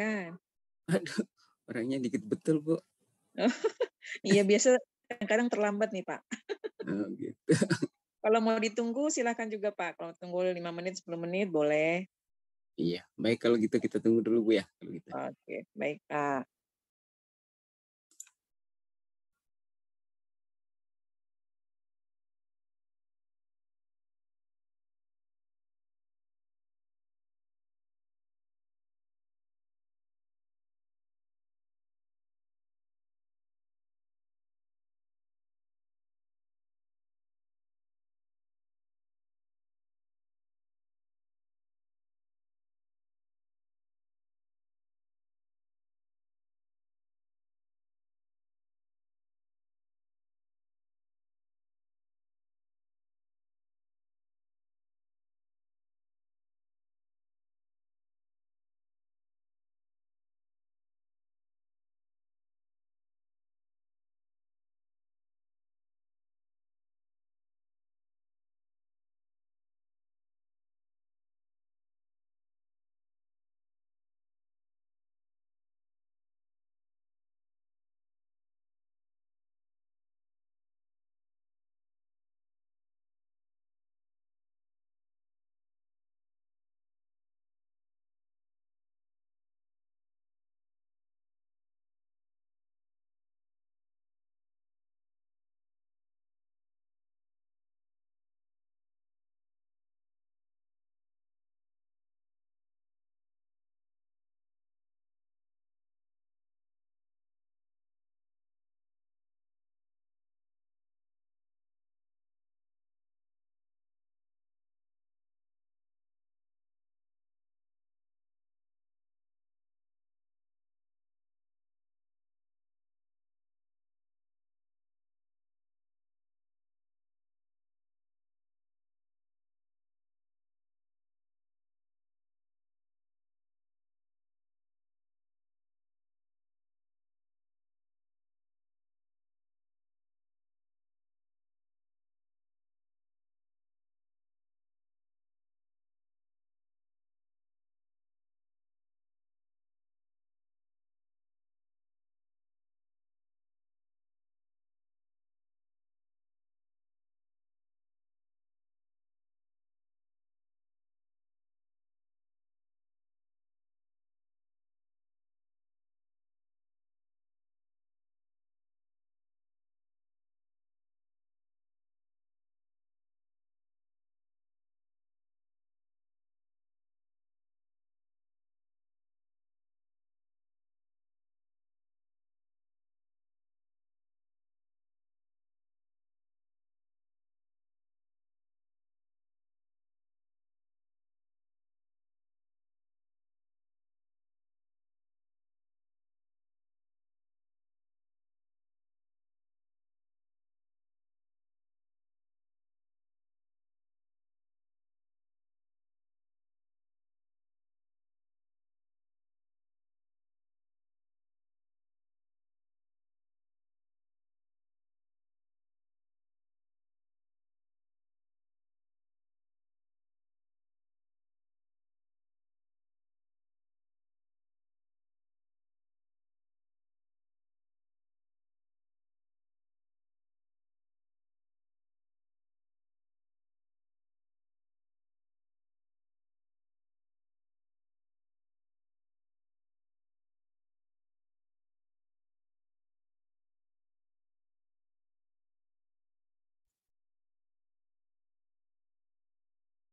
kan? Aduh, orangnya dikit betul, Bu. Oh, iya, biasa kadang-kadang terlambat nih, Pak. oh, gitu. Kalau mau ditunggu silahkan juga Pak. Kalau tunggu 5 menit, 10 menit boleh. Iya, baik kalau gitu kita tunggu dulu Bu ya. Kalau gitu. Oke, baik Pak.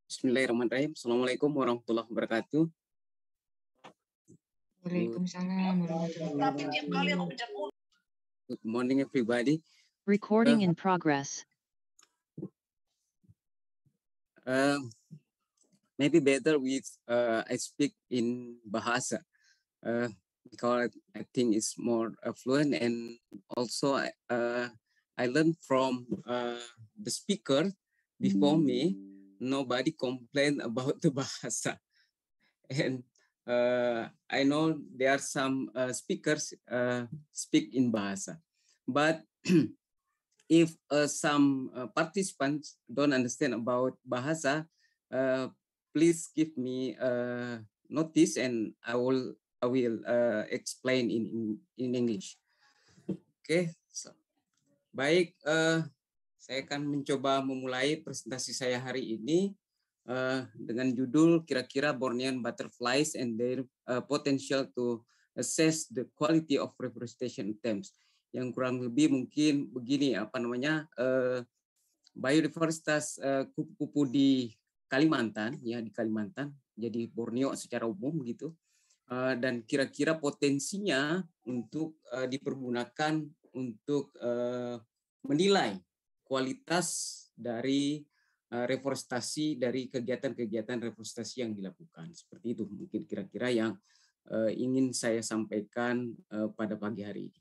Bismillahirrahmanirrahim. Assalamualaikum warahmatullahi wabarakatuh. Waalaikumsalam warahmatullahi wabarakatuh. Good morning everybody. Recording uh, in progress. Uh, maybe better with uh, I speak in Bahasa uh, because I think it's more fluent and also I, uh, I learned from uh, the speaker before mm. me nobody complained about the Bahasa. And uh, I know there are some uh, speakers uh, speak in Bahasa, but if uh, some uh, participants don't understand about Bahasa, uh, please give me a notice and I will I will explain in, in, in English. Okay, so baik. Uh, Saya akan mencoba memulai presentasi saya hari ini uh, dengan judul kira-kira Bornean butterflies and their uh, potential to assess the quality of reforestation attempts. Yang kurang lebih mungkin begini apa namanya uh, biodiversitas kupu-kupu uh, di Kalimantan ya di Kalimantan jadi Borneo secara umum gitu uh, dan kira-kira potensinya untuk uh, dipergunakan untuk uh, menilai kualitas dari eh, reforestasi dari kegiatan-kegiatan reforestasi yang dilakukan. Seperti itu mungkin kira-kira yang eh, ingin saya sampaikan eh, pada pagi hari ini.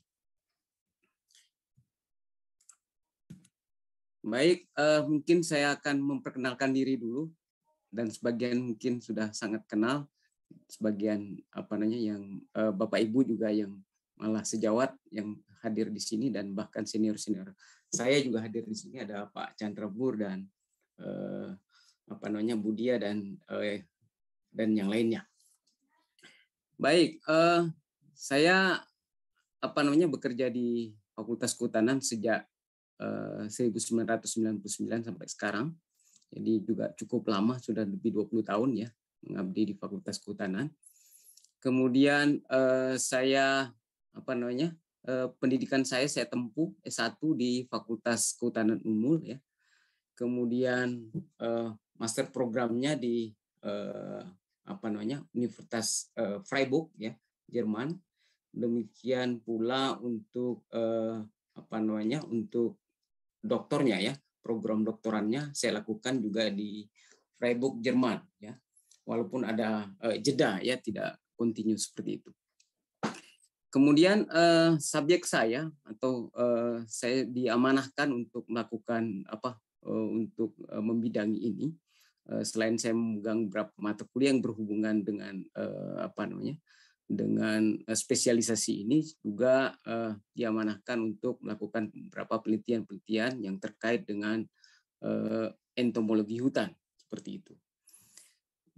Baik, mungkin saya akan memperkenalkan diri dulu dan sebagian mungkin sudah sangat kenal, sebagian apa namanya yang Bapak Ibu juga yang malah sejawat yang hadir di sini dan bahkan senior-senior saya juga hadir di sini ada Pak Chandra Bur dan eh, apa namanya Budia dan eh, dan yang lainnya. Baik, eh, saya apa namanya bekerja di Fakultas Kehutanan sejak eh, 1999 sampai sekarang. Jadi juga cukup lama, sudah lebih 20 tahun ya mengabdi di Fakultas Kehutanan. Kemudian eh, saya apa namanya Eh, pendidikan saya saya tempuh S1 di Fakultas Kehutanan Umum ya. Kemudian uh, master programnya di uh, apa namanya? Universitas uh, Freiburg ya, Jerman. Demikian pula untuk uh, apa namanya? untuk doktornya ya, program doktorannya saya lakukan juga di Freiburg Jerman ya. Walaupun ada uh, jeda ya, tidak kontinu seperti itu. Kemudian uh, subjek saya atau uh, saya diamanahkan untuk melakukan apa uh, untuk uh, membidangi ini. uh, selain saya memegang beberapa mata kuliah yang berhubungan dengan uh, apa namanya dengan uh, spesialisasi ini juga uh, diamanahkan untuk melakukan beberapa penelitian-penelitian yang terkait dengan uh, entomologi hutan seperti itu.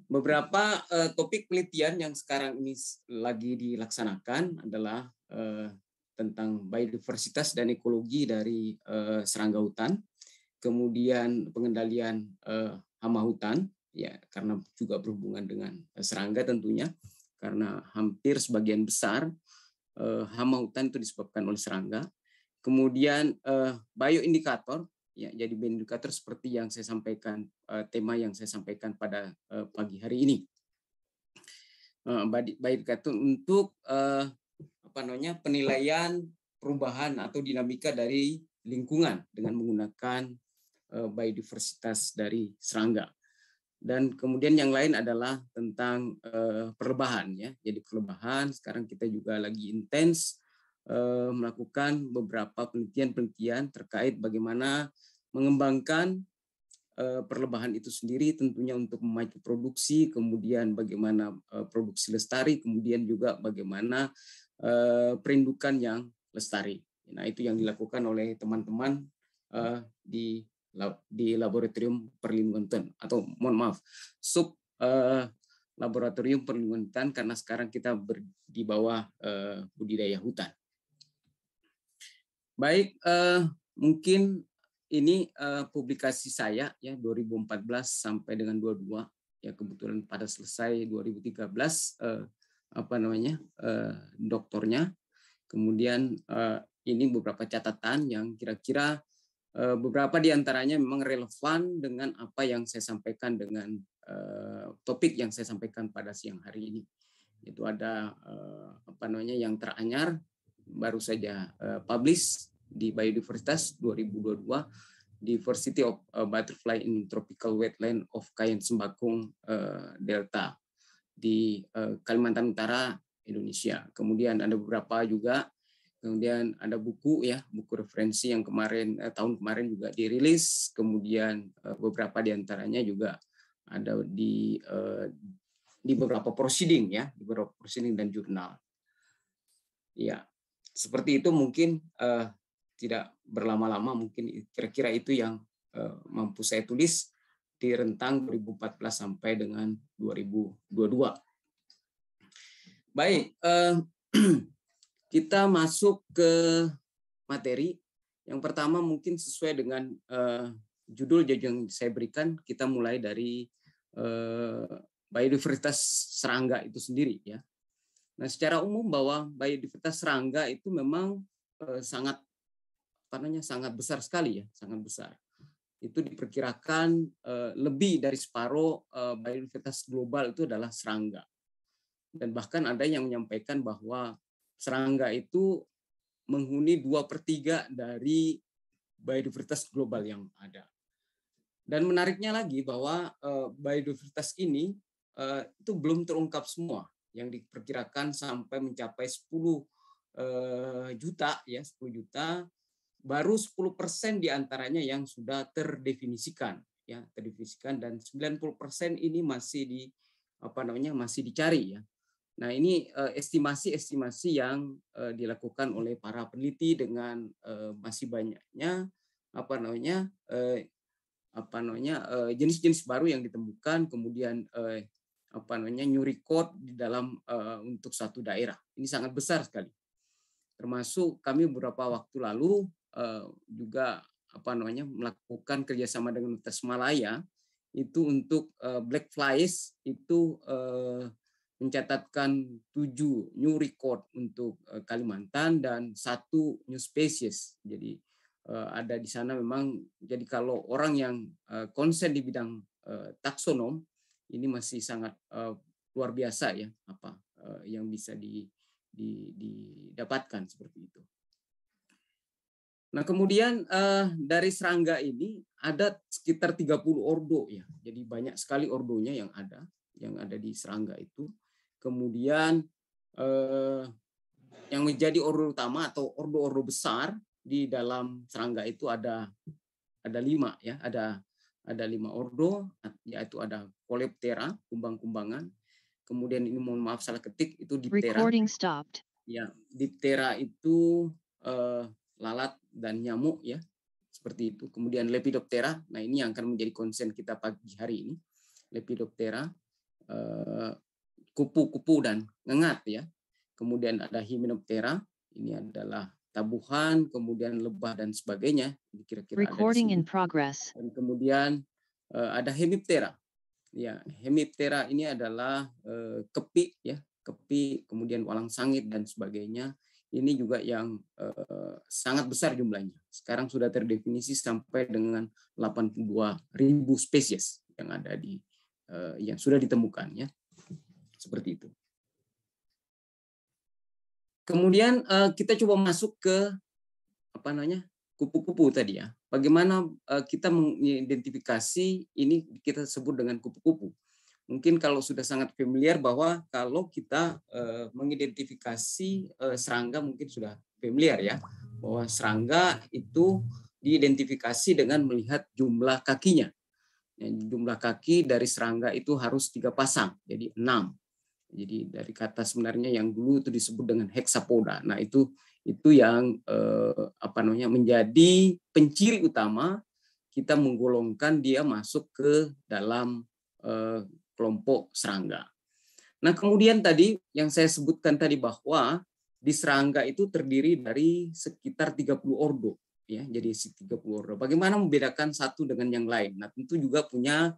Beberapa uh, topik penelitian yang sekarang ini lagi dilaksanakan adalah uh, tentang biodiversitas dan ekologi dari uh, serangga hutan, kemudian pengendalian uh, hama hutan, ya karena juga berhubungan dengan uh, serangga tentunya, karena hampir sebagian besar uh, hama hutan itu disebabkan oleh serangga. Kemudian uh, bioindikator ya jadi band indikator seperti yang saya sampaikan uh, tema yang saya sampaikan pada uh, pagi hari ini uh, baik kata untuk uh, apa namanya penilaian perubahan atau dinamika dari lingkungan dengan menggunakan uh, biodiversitas dari serangga dan kemudian yang lain adalah tentang uh, perubahan ya jadi perubahan sekarang kita juga lagi intens eh, melakukan beberapa penelitian-penelitian terkait bagaimana mengembangkan eh, perlebahan itu sendiri tentunya untuk memacu produksi, kemudian bagaimana eh, produksi lestari, kemudian juga bagaimana eh, perindukan yang lestari. Nah, itu yang dilakukan oleh teman-teman eh, di di laboratorium perlindungan hutan atau mohon maaf, sub eh, laboratorium perlindungan hutan karena sekarang kita ber, di bawah eh, budidaya hutan. Baik, uh, mungkin ini uh, publikasi saya ya 2014 sampai dengan 22 ya kebetulan pada selesai 2013 uh, eh, apa namanya uh, doktornya. Kemudian uh, ini beberapa catatan yang kira-kira uh, beberapa diantaranya memang relevan dengan apa yang saya sampaikan dengan uh, topik yang saya sampaikan pada siang hari ini. Itu ada uh, apa namanya yang teranyar baru saja uh, publish di biodiversitas 2022 Diversity of uh, Butterfly in Tropical Wetland of Kayan Sembakung uh, Delta di uh, Kalimantan Utara Indonesia. Kemudian ada beberapa juga kemudian ada buku ya buku referensi yang kemarin eh, tahun kemarin juga dirilis kemudian eh, beberapa diantaranya juga ada di di beberapa proceeding ya di beberapa proceeding dan jurnal ya seperti itu mungkin tidak berlama-lama mungkin kira-kira itu yang eh, mampu saya tulis di rentang 2014 sampai dengan 2022. Baik, eh, kita masuk ke materi. Yang pertama mungkin sesuai dengan eh, judul yang saya berikan, kita mulai dari eh, biodiversitas serangga itu sendiri ya. Nah, secara umum bahwa biodiversitas serangga itu memang sangat tanahnya sangat besar sekali ya, sangat besar. Itu diperkirakan eh, lebih dari separuh eh, biodiversitas global itu adalah serangga. Dan bahkan ada yang menyampaikan bahwa serangga itu menghuni dua pertiga dari biodiversitas global yang ada. Dan menariknya lagi bahwa eh, biodiversitas ini itu belum terungkap semua yang diperkirakan sampai mencapai 10 juta ya 10 juta baru 10% diantaranya yang sudah terdefinisikan ya terdefinisikan dan 90% ini masih di apa namanya masih dicari ya. Nah, ini eh, estimasi-estimasi yang eh, dilakukan oleh para peneliti dengan eh, masih banyaknya apa namanya apa namanya jenis-jenis baru yang ditemukan kemudian apa namanya new record di dalam untuk satu daerah. Ini sangat besar sekali. Termasuk kami beberapa waktu lalu Eh, juga apa namanya melakukan kerjasama dengan Tasmalaya itu untuk uh, Black Flies itu uh, mencatatkan tujuh new record untuk uh, Kalimantan dan satu new species. Jadi uh, ada di sana memang jadi kalau orang yang uh, konsen di bidang uh, taksonom ini masih sangat uh, luar biasa ya apa uh, yang bisa di, di, didapatkan seperti itu. Nah, kemudian eh, dari serangga ini ada sekitar 30 ordo ya. Jadi banyak sekali ordonya yang ada, yang ada di serangga itu. Kemudian eh, yang menjadi ordo utama atau ordo-ordo besar di dalam serangga itu ada ada lima ya, ada ada lima ordo yaitu ada Coleoptera, kumbang-kumbangan. Kemudian ini mohon maaf salah ketik itu Diptera. Recording stopped. Ya, Diptera itu eh, lalat dan nyamuk ya seperti itu. Kemudian Lepidoptera, nah ini yang akan menjadi konsen kita pagi hari ini. Lepidoptera, eh, kupu-kupu dan ngengat ya. Kemudian ada Hymenoptera, ini adalah tabuhan, kemudian lebah dan sebagainya. Kira-kira Recording in progress. Dan kemudian eh, ada Hemiptera. Ya, Hemiptera ini adalah eh, kepi ya, kepi, kemudian walang sangit dan sebagainya ini juga yang eh, sangat besar jumlahnya. Sekarang sudah terdefinisi sampai dengan ribu spesies yang ada di eh, yang sudah ditemukan ya. Seperti itu. Kemudian eh, kita coba masuk ke apa namanya? kupu-kupu tadi ya. Bagaimana kita mengidentifikasi ini kita sebut dengan kupu-kupu mungkin kalau sudah sangat familiar bahwa kalau kita eh, mengidentifikasi eh, serangga mungkin sudah familiar ya bahwa serangga itu diidentifikasi dengan melihat jumlah kakinya. jumlah kaki dari serangga itu harus tiga pasang, jadi enam. Jadi dari kata sebenarnya yang dulu itu disebut dengan heksapoda. Nah itu itu yang eh, apa namanya menjadi penciri utama kita menggolongkan dia masuk ke dalam kelompok serangga. Nah, kemudian tadi yang saya sebutkan tadi bahwa di serangga itu terdiri dari sekitar 30 ordo ya, jadi 30 ordo. Bagaimana membedakan satu dengan yang lain? Nah, tentu juga punya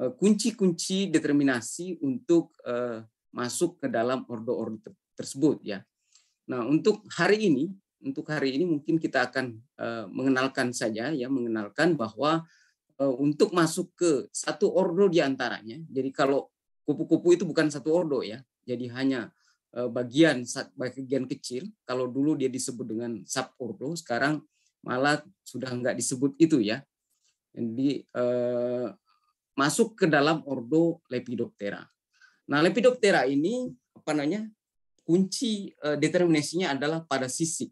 eh, kunci-kunci determinasi untuk eh, masuk ke dalam ordo-ordo tersebut ya. Nah, untuk hari ini, untuk hari ini mungkin kita akan eh, mengenalkan saja ya, mengenalkan bahwa Eh, untuk masuk ke satu ordo di antaranya. Jadi kalau kupu-kupu itu bukan satu ordo ya, jadi hanya eh, bagian bagian kecil. Kalau dulu dia disebut dengan sub ordo, sekarang malah sudah nggak disebut itu ya. Jadi eh, masuk ke dalam ordo Lepidoptera. Nah, Lepidoptera ini apa namanya? kunci determinasinya adalah pada sisik.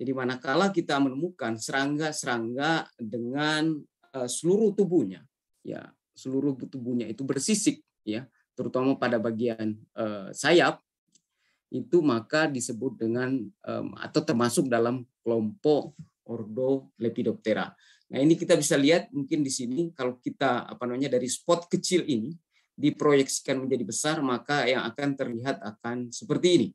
Jadi manakala kita menemukan serangga-serangga dengan Eh, seluruh tubuhnya ya seluruh tubuhnya itu bersisik ya terutama pada bagian uh, sayap itu maka disebut dengan um, atau termasuk dalam kelompok ordo lepidoptera. Nah ini kita bisa lihat mungkin di sini kalau kita apa namanya dari spot kecil ini diproyeksikan menjadi besar maka yang akan terlihat akan seperti ini.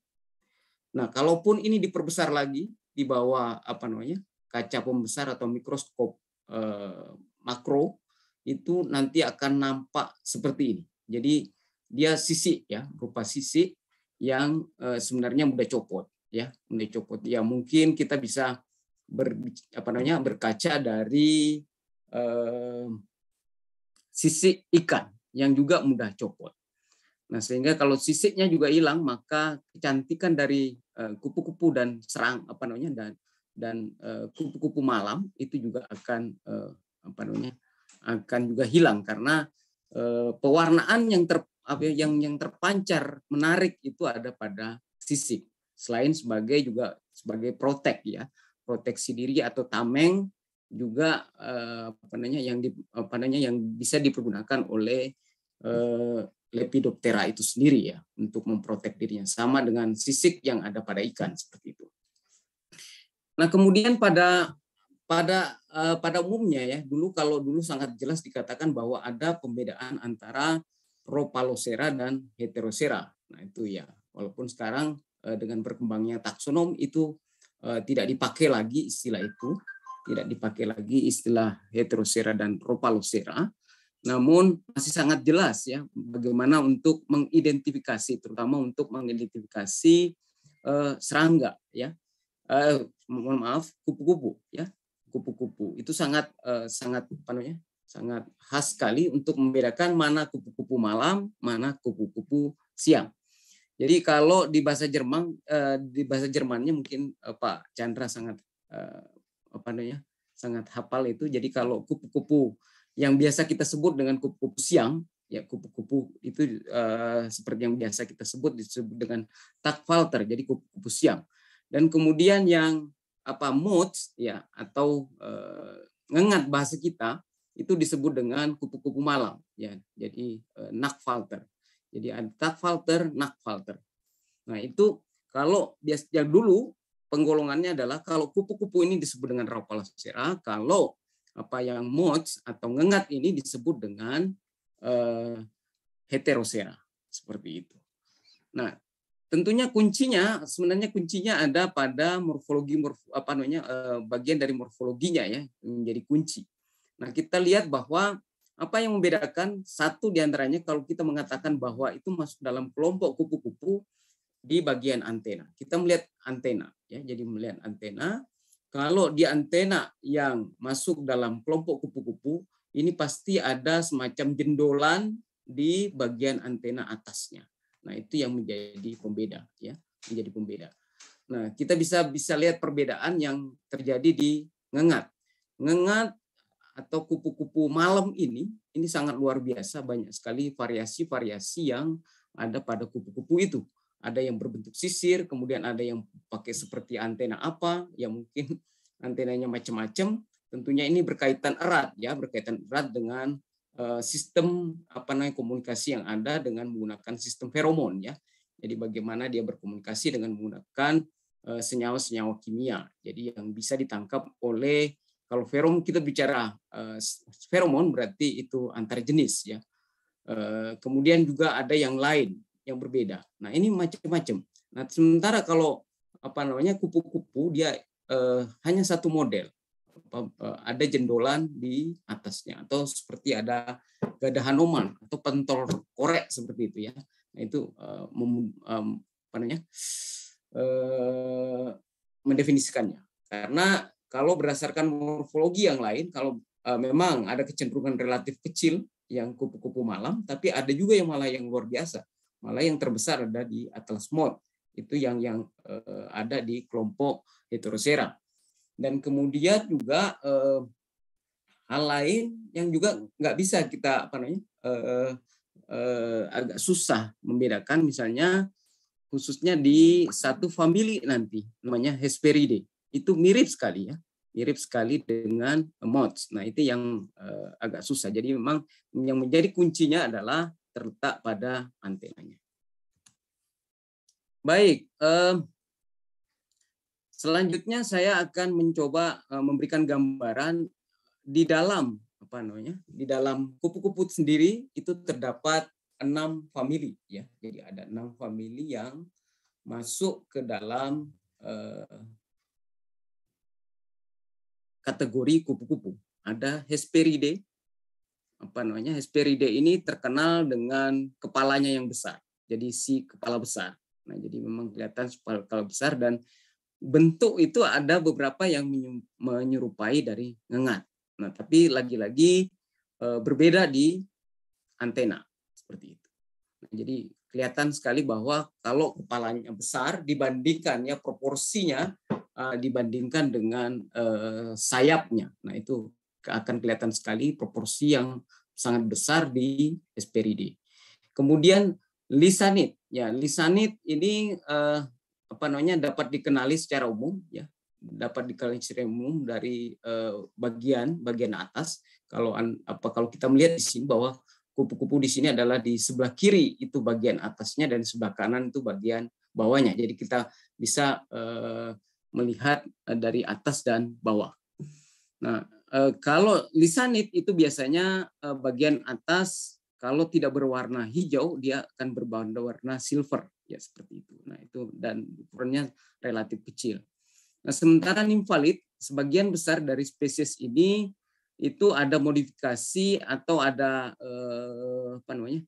Nah kalaupun ini diperbesar lagi di bawah apa namanya kaca pembesar atau mikroskop eh, makro itu nanti akan nampak seperti ini. Jadi dia sisik ya, berupa sisik yang eh, sebenarnya mudah copot ya, mudah copot. Ya mungkin kita bisa ber, apa namanya berkaca dari eh, sisi ikan yang juga mudah copot. Nah, sehingga kalau sisiknya juga hilang, maka kecantikan dari eh, kupu-kupu dan serang apa namanya dan dan eh, kupu-kupu malam itu juga akan eh, apa namanya akan juga hilang karena e, pewarnaan yang ter apa yang yang terpancar menarik itu ada pada sisik selain sebagai juga sebagai protek ya proteksi diri atau tameng juga e, apa namanya yang di, apa namanya yang bisa dipergunakan oleh e, lepidoptera itu sendiri ya untuk memprotek dirinya sama dengan sisik yang ada pada ikan seperti itu. Nah kemudian pada pada uh, pada umumnya ya dulu kalau dulu sangat jelas dikatakan bahwa ada pembedaan antara Propalocera dan heterosera. Nah itu ya walaupun sekarang uh, dengan berkembangnya taksonom itu uh, tidak dipakai lagi istilah itu tidak dipakai lagi istilah heterosera dan Propalocera. Namun masih sangat jelas ya bagaimana untuk mengidentifikasi terutama untuk mengidentifikasi uh, serangga ya uh, mohon maaf kupu-kupu ya kupu-kupu. Itu sangat eh, sangat apa namanya? sangat khas sekali untuk membedakan mana kupu-kupu malam, mana kupu-kupu siang. Jadi kalau di bahasa Jerman eh, di bahasa Jermannya mungkin eh, Pak Chandra sangat eh, apa namanya? sangat hafal itu. Jadi kalau kupu-kupu yang biasa kita sebut dengan kupu-kupu siang, ya kupu-kupu itu uh, seperti yang biasa kita sebut disebut dengan takfalter, jadi kupu-kupu siang. Dan kemudian yang apa moods ya atau eh, ngengat bahasa kita itu disebut dengan kupu-kupu malam ya jadi eh, nakfalter jadi ada takfalter nakfalter nah itu kalau yang dulu penggolongannya adalah kalau kupu-kupu ini disebut dengan raupalasera kalau apa yang moods atau ngengat ini disebut dengan eh, heterosera seperti itu nah Tentunya kuncinya sebenarnya kuncinya ada pada morfologi morf, apa namanya eh, bagian dari morfologinya ya menjadi kunci. Nah, kita lihat bahwa apa yang membedakan satu diantaranya kalau kita mengatakan bahwa itu masuk dalam kelompok kupu-kupu di bagian antena. Kita melihat antena ya, jadi melihat antena. Kalau di antena yang masuk dalam kelompok kupu-kupu, ini pasti ada semacam jendolan di bagian antena atasnya. Nah, itu yang menjadi pembeda ya, menjadi pembeda. Nah, kita bisa bisa lihat perbedaan yang terjadi di ngengat. Ngengat atau kupu-kupu malam ini ini sangat luar biasa banyak sekali variasi-variasi yang ada pada kupu-kupu itu. Ada yang berbentuk sisir, kemudian ada yang pakai seperti antena apa, yang mungkin antenanya macam-macam. Tentunya ini berkaitan erat ya, berkaitan erat dengan Eh, sistem apa namanya komunikasi yang ada dengan menggunakan sistem feromon ya. Jadi bagaimana dia berkomunikasi dengan menggunakan eh, senyawa-senyawa kimia. Jadi yang bisa ditangkap oleh kalau feromon kita bicara eh, feromon berarti itu antar jenis ya. Kemudian juga ada yang lain yang berbeda. Nah ini macam-macam. Nah sementara kalau apa namanya kupu-kupu dia hanya satu model. E, ada jendolan di atasnya atau seperti ada gada hanuman atau pentol korek seperti itu ya. Nah, itu uh, um, apa namanya? Uh, mendefinisikannya. Karena kalau berdasarkan morfologi yang lain kalau uh, memang ada kecenderungan relatif kecil yang kupu-kupu malam, tapi ada juga yang malah yang luar biasa. Malah yang terbesar ada di Atlas Mod, itu yang yang uh, ada di kelompok Heterosera dan kemudian juga eh, hal lain yang juga nggak bisa kita apa namanya eh, eh, agak susah membedakan misalnya khususnya di satu famili nanti namanya Hesperide itu mirip sekali ya mirip sekali dengan mods. Nah itu yang eh, agak susah. Jadi memang yang menjadi kuncinya adalah terletak pada antenanya. Baik, eh, Selanjutnya saya akan mencoba eh, memberikan gambaran di dalam apa namanya? Di dalam kupu-kupu sendiri itu terdapat enam famili ya. Jadi ada enam famili yang masuk ke dalam eh, kategori kupu-kupu. Ada Hesperidae. Apa namanya? Hesperidae ini terkenal dengan kepalanya yang besar. Jadi si kepala besar. Nah, jadi memang kelihatan kepala besar dan bentuk itu ada beberapa yang menyerupai dari ngengat. Nah, tapi lagi-lagi eh, berbeda di antena seperti itu. Nah, jadi kelihatan sekali bahwa kalau kepalanya besar dibandingkan ya proporsinya eh, dibandingkan dengan eh, sayapnya. Nah, itu akan kelihatan sekali proporsi yang sangat besar di Hesperidae. Kemudian lisanit. Ya, lisanit ini apa namanya dapat dikenali secara umum ya dapat dikenali secara umum dari eh, bagian bagian atas kalau apa kalau kita melihat di sini bahwa kupu-kupu di sini adalah di sebelah kiri itu bagian atasnya dan sebelah kanan itu bagian bawahnya jadi kita bisa eh, melihat eh, dari atas dan bawah nah kalau lisanit itu biasanya bagian atas kalau tidak berwarna hijau dia akan berwarna silver ya seperti itu nah itu dan ukurannya relatif kecil nah sementara nimfalit sebagian besar dari spesies ini itu ada modifikasi atau ada eh, apa namanya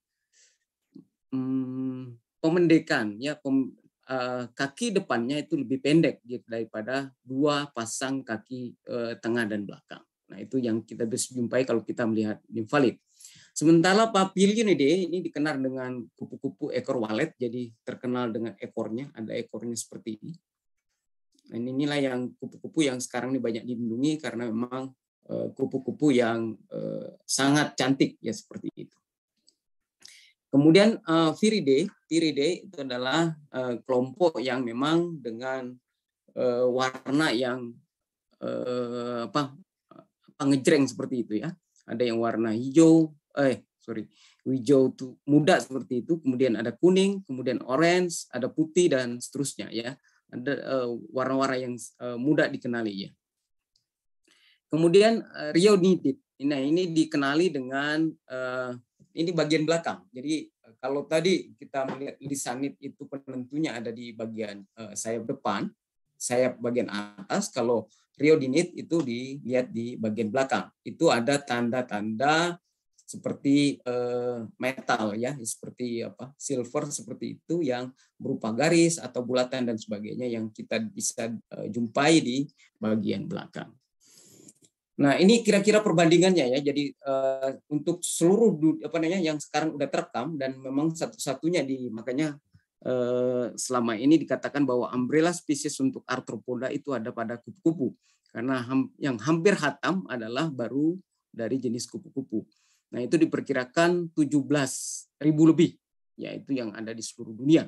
hmm, pemendekan ya pem, eh, kaki depannya itu lebih pendek daripada dua pasang kaki eh, tengah dan belakang nah itu yang kita bisa jumpai kalau kita melihat nimfalit Sementara papilion ini, ini dikenal dengan kupu-kupu ekor walet, jadi terkenal dengan ekornya, ada ekornya seperti ini. Dan inilah yang kupu-kupu yang sekarang ini banyak dilindungi karena memang eh, kupu-kupu yang eh, sangat cantik ya seperti itu. Kemudian uh, eh, Viridae, Viridae itu adalah kelompok yang memang dengan warna yang apa pengejreng seperti itu ya. Ada yang warna hijau, eh sorry hijau tuh muda seperti itu kemudian ada kuning kemudian orange ada putih dan seterusnya ya ada eh, warna-warna uh, yang uh, eh, mudah dikenali ya kemudian uh, eh, nitid nah ini dikenali dengan uh, ini bagian belakang jadi kalau tadi kita melihat lisanit itu penentunya ada di bagian uh, sayap depan sayap bagian atas kalau riodinit itu dilihat di bagian belakang itu ada tanda-tanda seperti eh, metal ya seperti apa silver seperti itu yang berupa garis atau bulatan dan sebagainya yang kita bisa eh, jumpai di bagian belakang. Nah ini kira-kira perbandingannya ya. Jadi eh, untuk seluruh apa namanya yang sekarang udah terekam dan memang satu-satunya di makanya selama ini dikatakan bahwa umbrella spesies untuk arthropoda itu ada pada kupu-kupu karena yang hampir hatam adalah baru dari jenis kupu-kupu. Nah, itu diperkirakan ribu lebih, yaitu yang ada di seluruh dunia.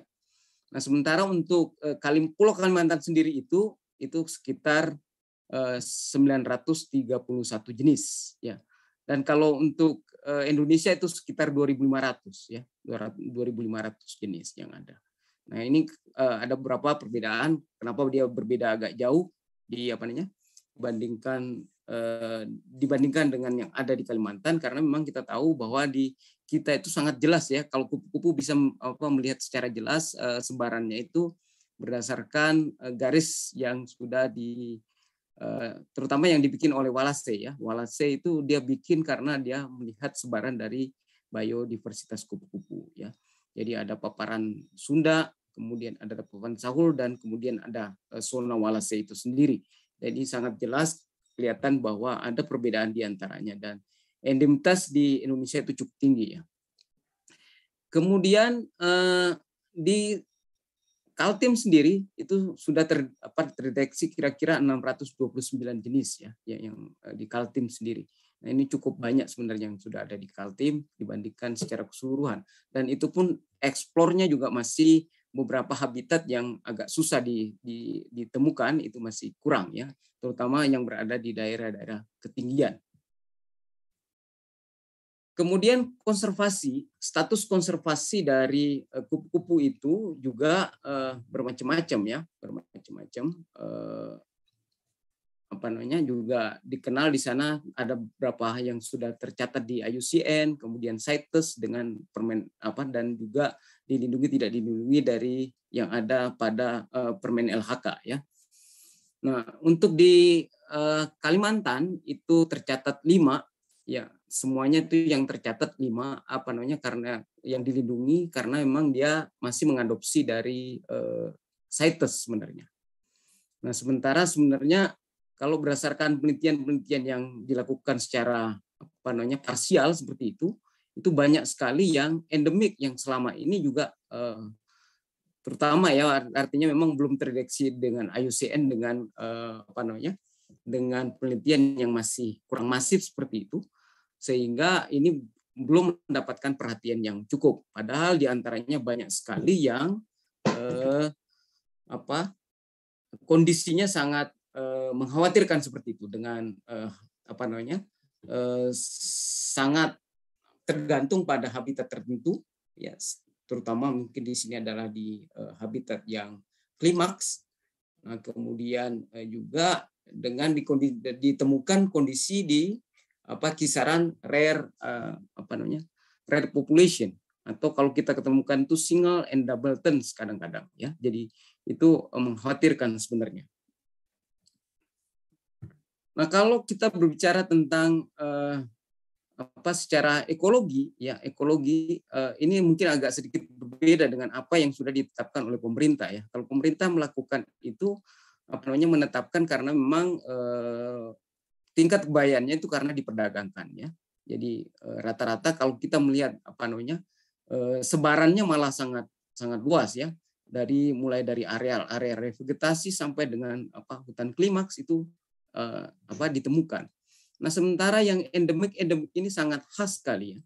Nah, sementara untuk eh, Kalim, Pulau Kalimantan sendiri itu itu sekitar 931 eh, jenis ya. Dan kalau untuk eh, Indonesia itu sekitar 2.500 ya, 2.500 jenis yang ada. Nah, ini ada beberapa perbedaan kenapa dia berbeda agak jauh di apa namanya? bandingkan Eh, dibandingkan dengan yang ada di Kalimantan karena memang kita tahu bahwa di kita itu sangat jelas ya kalau kupu-kupu bisa apa melihat secara jelas uh, sebarannya itu berdasarkan uh, garis yang sudah di uh, terutama yang dibikin oleh Wallace ya Wallace itu dia bikin karena dia melihat sebaran dari biodiversitas kupu-kupu ya jadi ada paparan Sunda kemudian ada paparan Sahul dan kemudian ada zona Wallace itu sendiri jadi sangat jelas kelihatan bahwa ada perbedaan di antaranya dan endemitas di Indonesia itu cukup tinggi ya. Kemudian eh, di Kaltim sendiri itu sudah ter, apa, terdeteksi kira-kira 629 jenis ya, ya yang eh, di Kaltim sendiri. Nah ini cukup banyak sebenarnya yang sudah ada di Kaltim dibandingkan secara keseluruhan dan itu pun eksplornya juga masih beberapa habitat yang agak susah ditemukan itu masih kurang ya, terutama yang berada di daerah-daerah ketinggian. Kemudian konservasi, status konservasi dari eh, kupu-kupu itu juga eh, bermacam-macam ya, bermacam-macam. Uh, apa namanya juga dikenal di sana ada beberapa yang sudah tercatat di IUCN, kemudian CITES dengan permen apa dan juga dilindungi tidak dilindungi dari yang ada pada uh, Permen LHK ya. Nah, untuk di uh, Kalimantan itu tercatat lima ya semuanya itu yang tercatat lima apa namanya karena yang dilindungi karena memang dia masih mengadopsi dari uh, CITES sebenarnya. Nah, sementara sebenarnya kalau berdasarkan penelitian-penelitian yang dilakukan secara apa namanya parsial seperti itu itu banyak sekali yang endemik yang selama ini juga eh, terutama ya artinya memang belum terdeteksi dengan IUCN dengan eh, apa namanya dengan penelitian yang masih kurang masif seperti itu sehingga ini belum mendapatkan perhatian yang cukup padahal diantaranya banyak sekali yang eh, apa kondisinya sangat eh, mengkhawatirkan seperti itu dengan eh, apa namanya eh, sangat tergantung pada habitat tertentu ya terutama mungkin di sini adalah di eh, habitat yang klimaks nah kemudian eh, juga dengan ditemukan kondisi di apa kisaran rare eh, apa namanya rare population atau kalau kita ketemukan itu single and double turns kadang-kadang ya jadi itu mengkhawatirkan sebenarnya nah kalau kita berbicara tentang uh, apa secara ekologi ya ekologi eh, ini mungkin agak sedikit berbeda dengan apa yang sudah ditetapkan oleh pemerintah ya kalau pemerintah melakukan itu apa namanya menetapkan karena memang eh, tingkat kebayannya itu karena diperdagangkan ya jadi rata eh, rata-rata kalau kita melihat apa namanya eh, sebarannya malah sangat sangat luas ya dari mulai dari areal area vegetasi sampai dengan apa hutan klimaks itu eh, apa ditemukan Nah, sementara yang endemik endemik ini sangat khas sekali ya.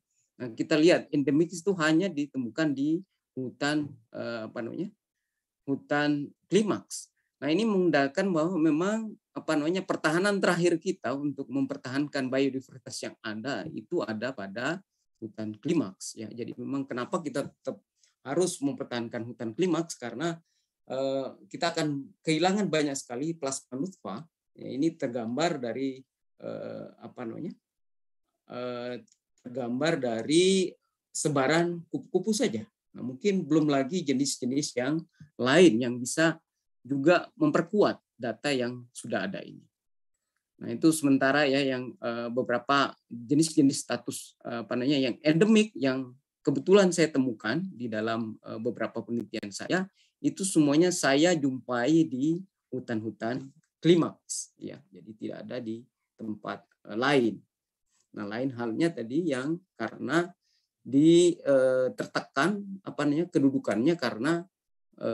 Nah, kita lihat endemik itu hanya ditemukan di hutan eh, apa namanya? hutan klimaks. Nah, ini mengundalkan bahwa memang apa namanya pertahanan terakhir kita untuk mempertahankan biodiversitas yang ada itu ada pada hutan klimaks ya. Jadi memang kenapa kita tetap harus mempertahankan hutan klimaks karena eh, kita akan kehilangan banyak sekali plasma nutfa. Ya, ini tergambar dari eh, apa namanya eh, dari sebaran kupu-kupu saja. Nah, mungkin belum lagi jenis-jenis yang lain yang bisa juga memperkuat data yang sudah ada ini. Nah, itu sementara ya yang eh, beberapa jenis-jenis status eh, apa namanya yang endemik yang kebetulan saya temukan di dalam eh, beberapa penelitian saya itu semuanya saya jumpai di hutan-hutan klimaks ya. Jadi tidak ada di tempat eh, lain. Nah, lain halnya tadi yang karena di e, tertekan apa namanya kedudukannya karena e,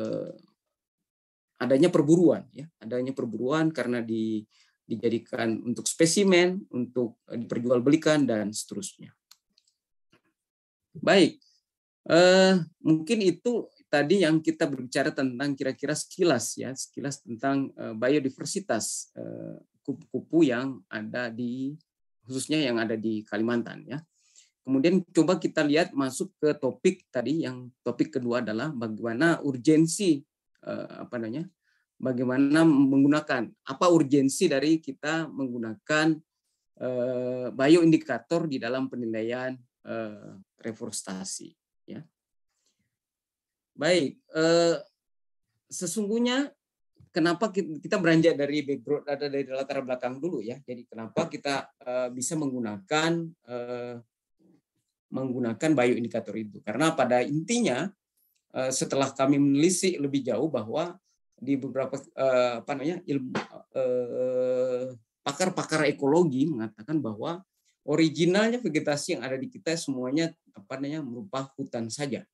adanya perburuan ya, adanya perburuan karena di dijadikan untuk spesimen, untuk diperjualbelikan dan seterusnya. Baik. Eh, mungkin itu tadi yang kita berbicara tentang kira-kira sekilas ya, sekilas tentang e, biodiversitas e, kupu-kupu yang ada di khususnya yang ada di Kalimantan ya. Kemudian coba kita lihat masuk ke topik tadi yang topik kedua adalah bagaimana urgensi eh, apa namanya? bagaimana menggunakan apa urgensi dari kita menggunakan eh, bioindikator di dalam penilaian eh, reforestasi ya. Baik, eh, sesungguhnya kenapa kita beranjak dari background ada dari latar belakang dulu ya. Jadi kenapa kita eh, bisa menggunakan menggunakan eh, menggunakan bioindikator itu? Karena pada intinya eh, setelah kami menelisik lebih jauh bahwa di beberapa apa namanya ilmu pakar-pakar ekologi mengatakan bahwa originalnya vegetasi yang ada di kita semuanya apa namanya merupakan hutan saja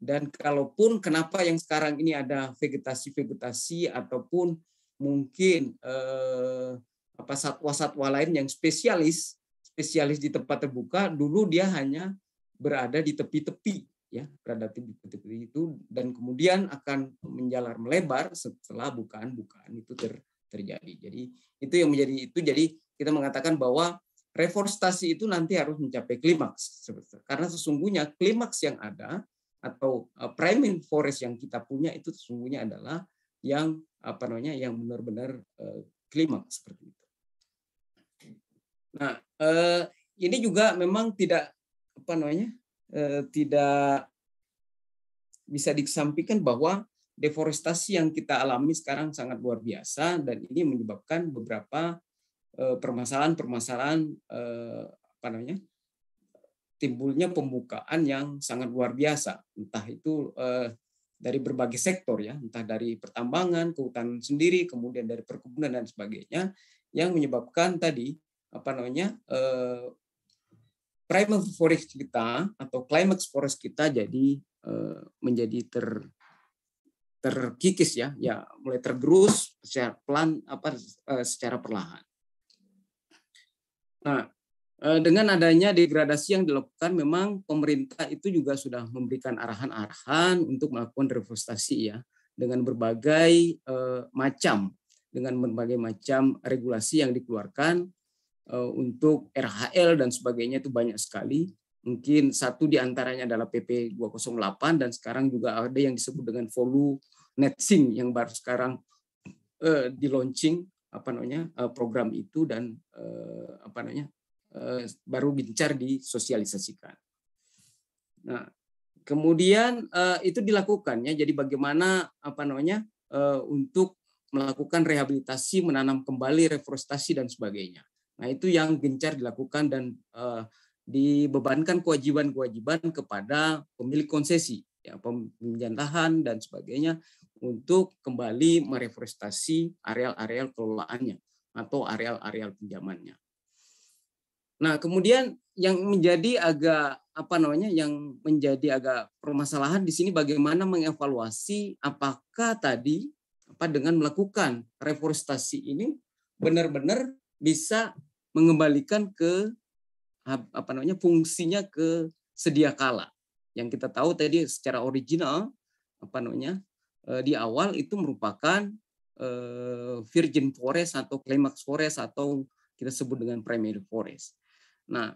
dan kalaupun kenapa yang sekarang ini ada vegetasi-vegetasi ataupun mungkin eh, apa satwa-satwa lain yang spesialis, spesialis di tempat terbuka, dulu dia hanya berada di tepi-tepi ya, berada di tepi-tepi itu dan kemudian akan menjalar melebar setelah bukaan-bukaan itu ter, terjadi. Jadi itu yang menjadi itu jadi kita mengatakan bahwa reforestasi itu nanti harus mencapai klimaks karena sesungguhnya klimaks yang ada atau priming eh, forest yang kita punya itu sesungguhnya adalah yang apa namanya yang benar-benar eh, klimaks seperti itu. Nah, eh, ini juga memang tidak apa namanya? tidak bisa disampaikan bahwa deforestasi yang kita alami sekarang sangat luar biasa dan ini menyebabkan beberapa permasalahan-permasalahan apa namanya? timbulnya pembukaan yang sangat luar biasa, entah itu eh, dari berbagai sektor ya, entah dari pertambangan, kehutanan sendiri, kemudian dari perkebunan dan sebagainya, yang menyebabkan tadi apa namanya eh, forest kita atau climate forest kita jadi eh, menjadi ter terkikis ya, ya mulai tergerus secara pelan apa eh, secara perlahan. Nah, Eh, dengan adanya degradasi yang dilakukan memang pemerintah itu juga sudah memberikan arahan-arahan untuk melakukan reforestasi ya dengan berbagai eh, macam dengan berbagai macam regulasi yang dikeluarkan eh, untuk RHL dan sebagainya itu banyak sekali mungkin satu di antaranya adalah PP 208 dan sekarang juga ada yang disebut dengan Volu Netsing yang baru sekarang eh, di launching apa namanya program itu dan apa namanya Eh, baru gencar disosialisasikan. Nah, kemudian eh, itu dilakukannya. Jadi bagaimana apa namanya eh, untuk melakukan rehabilitasi, menanam kembali, reforestasi dan sebagainya. Nah itu yang gencar dilakukan dan dibebankan kewajiban-kewajiban kepada pemilik konsesi, ya, peminjam lahan dan sebagainya untuk kembali mereforestasi areal-areal kelolaannya atau areal-areal pinjamannya. Nah, kemudian yang menjadi agak apa namanya yang menjadi agak permasalahan di sini bagaimana mengevaluasi apakah tadi apa dengan melakukan reforestasi ini benar-benar bisa mengembalikan ke apa namanya fungsinya ke sedia kala yang kita tahu tadi secara original apa namanya e, di awal itu merupakan e, virgin forest atau climax forest atau kita sebut dengan primary forest. Nah,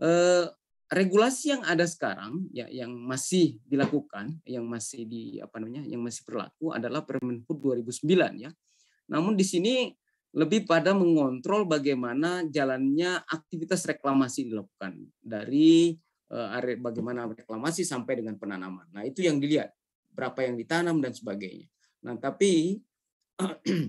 eh, regulasi yang ada sekarang ya yang masih dilakukan, yang masih di apa namanya, yang masih berlaku adalah Permenhub 2009 ya. Namun di sini lebih pada mengontrol bagaimana jalannya aktivitas reklamasi dilakukan dari eh, bagaimana reklamasi sampai dengan penanaman. Nah, itu yang dilihat berapa yang ditanam dan sebagainya. Nah, tapi eh,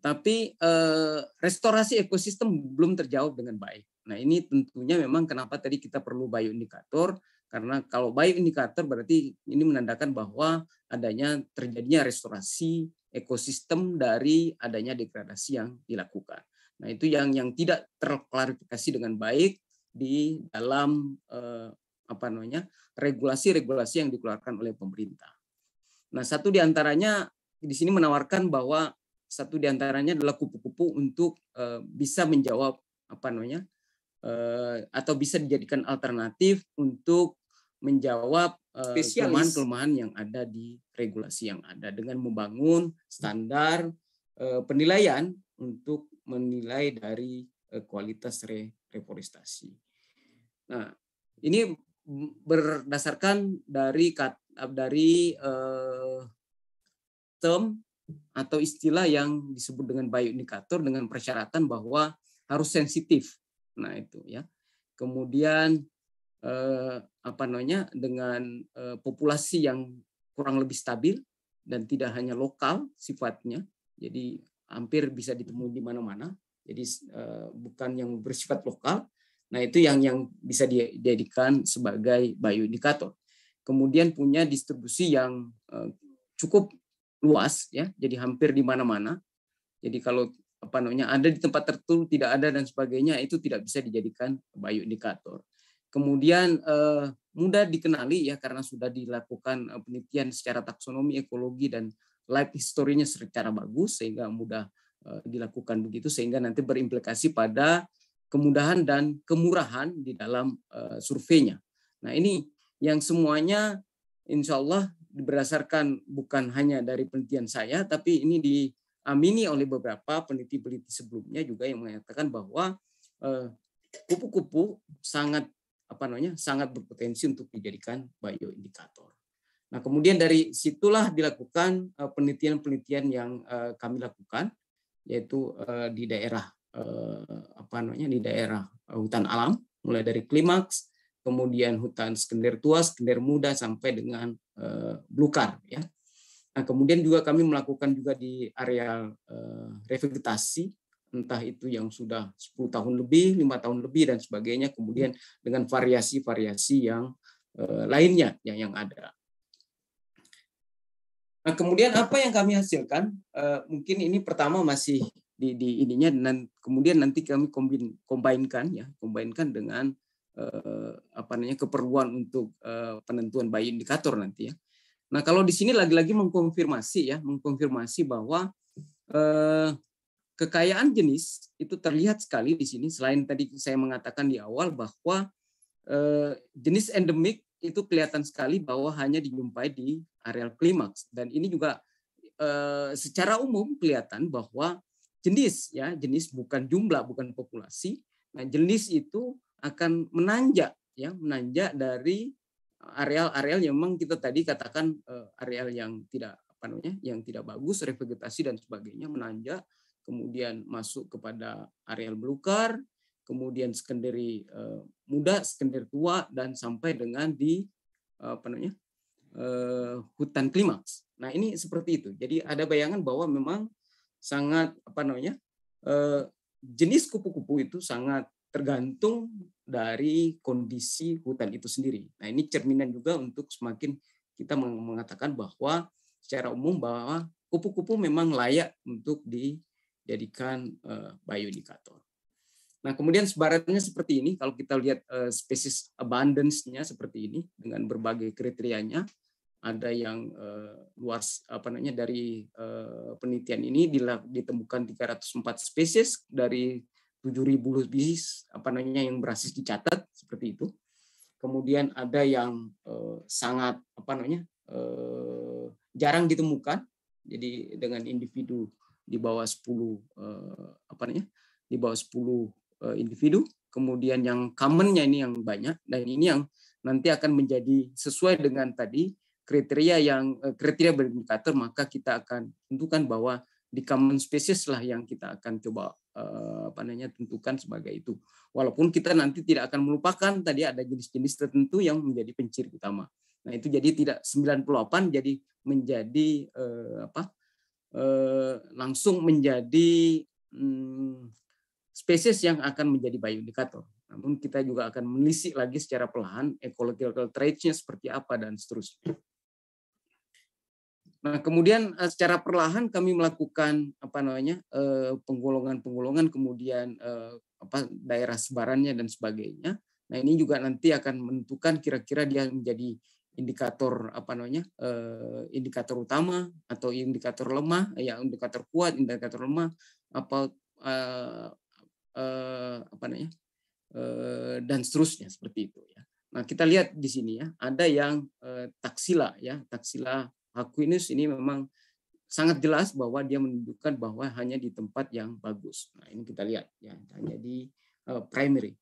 tapi eh, restorasi ekosistem belum terjawab dengan baik. Nah, ini tentunya memang kenapa tadi kita perlu bioindikator karena kalau bioindikator berarti ini menandakan bahwa adanya terjadinya restorasi ekosistem dari adanya degradasi yang dilakukan. Nah, itu yang yang tidak terklarifikasi dengan baik di dalam eh, apa namanya? regulasi-regulasi yang dikeluarkan oleh pemerintah. Nah, satu di antaranya di sini menawarkan bahwa satu di antaranya adalah kupu-kupu untuk uh, bisa menjawab apa namanya uh, atau bisa dijadikan alternatif untuk menjawab eh, kelemahan-kelemahan yang ada di regulasi yang ada dengan membangun standar uh, penilaian untuk menilai dari uh, kualitas re reforestasi. Nah, ini berdasarkan dari dari uh, term atau istilah yang disebut dengan bioindikator dengan persyaratan bahwa harus sensitif. Nah, itu ya. Kemudian eh, apa namanya? dengan eh, populasi yang kurang lebih stabil dan tidak hanya lokal sifatnya. Jadi hampir bisa ditemui di mana-mana. Jadi eh, bukan yang bersifat lokal. Nah, itu yang yang bisa dijadikan sebagai bioindikator. Kemudian punya distribusi yang eh, cukup luas ya, jadi hampir di mana-mana. Jadi kalau apa namanya ada di tempat tertentu tidak ada dan sebagainya itu tidak bisa dijadikan indikator Kemudian eh, mudah dikenali ya karena sudah dilakukan eh, penelitian secara taksonomi ekologi dan life historinya secara bagus sehingga mudah eh, dilakukan begitu sehingga nanti berimplikasi pada kemudahan dan kemurahan di dalam surveinya. Nah ini yang semuanya insyaallah berdasarkan bukan hanya dari penelitian saya, tapi ini diamini oleh beberapa peneliti-peneliti sebelumnya juga yang mengatakan bahwa eh, kupu-kupu sangat apa namanya sangat berpotensi untuk dijadikan bioindikator. Nah, kemudian dari situlah dilakukan eh, penelitian-penelitian yang eh, kami lakukan yaitu di daerah apa namanya di daerah hutan alam mulai dari klimaks kemudian hutan sekunder tua, sekunder muda sampai dengan eh, belukar. blukar ya. Nah, kemudian juga kami melakukan juga di areal eh, revegetasi entah itu yang sudah 10 tahun lebih, lima tahun lebih dan sebagainya kemudian dengan variasi-variasi yang eh, lainnya yang yang ada. Nah, kemudian apa yang kami hasilkan? Eh, mungkin ini pertama masih di, di ininya dan kemudian nanti kami kombin kombinkan ya, kombinkan dengan eh, apa namanya keperluan untuk eh, penentuan bayi indikator nanti ya. Nah kalau di sini lagi-lagi mengkonfirmasi ya, mengkonfirmasi bahwa eh, kekayaan jenis itu terlihat sekali di sini. Selain tadi saya mengatakan di awal bahwa eh, jenis endemik itu kelihatan sekali bahwa hanya dijumpai di areal klimaks dan ini juga eh, secara umum kelihatan bahwa jenis ya jenis bukan jumlah bukan populasi. Nah jenis itu akan menanjak ya menanjak dari eh, areal-areal yang memang kita tadi katakan eh, areal yang tidak apa namanya yang tidak bagus revegetasi dan sebagainya menanjak kemudian masuk kepada areal belukar kemudian sekunderi eh, muda sekunder tua dan sampai dengan di apa namanya hutan klimaks nah ini seperti itu jadi ada bayangan bahwa memang sangat apa namanya jenis kupu-kupu itu sangat tergantung dari kondisi hutan itu sendiri. Nah, ini cerminan juga untuk semakin kita mengatakan bahwa secara umum bahwa kupu-kupu memang layak untuk dijadikan uh, bioindikator. Nah, kemudian sebarannya seperti ini kalau kita lihat eh, spesies abundance-nya seperti ini dengan berbagai kriterianya ada yang eh, luas apa namanya dari penelitian ini ditemukan 304 spesies dari 7.000 lebih apa namanya yang berhasil dicatat seperti itu. Kemudian ada yang eh, sangat apa namanya eh, jarang ditemukan. Jadi dengan individu di bawah 10 eh, apa namanya di bawah 10 eh, individu. Kemudian yang commonnya ini yang banyak dan ini yang nanti akan menjadi sesuai dengan tadi kriteria yang eh, kriteria berindikator maka kita akan tentukan bahwa di common species lah yang kita akan coba Eh, apa namanya tentukan sebagai itu. Walaupun kita nanti tidak akan melupakan tadi ada jenis-jenis tertentu yang menjadi pencir utama. Nah, itu jadi tidak 98 jadi menjadi eh, apa? Eh, langsung menjadi hmm, spesies yang akan menjadi bioindikator. Namun kita juga akan menelisik lagi secara perlahan ekologi traits-nya seperti apa dan seterusnya. Nah, kemudian eh, secara perlahan kami melakukan apa namanya eh, penggolongan-penggolongan, kemudian eh, apa daerah sebarannya dan sebagainya. Nah, ini juga nanti akan menentukan kira-kira dia menjadi indikator apa namanya indikator utama atau indikator lemah, ya indikator kuat, indikator lemah, apa apa namanya dan seterusnya seperti itu ya. Nah, kita lihat di sini ya, ada yang taksila ya, taksila Aquinas ini memang sangat jelas bahwa dia menunjukkan bahwa hanya di tempat yang bagus. Nah, ini kita lihat ya, hanya di uh, primary.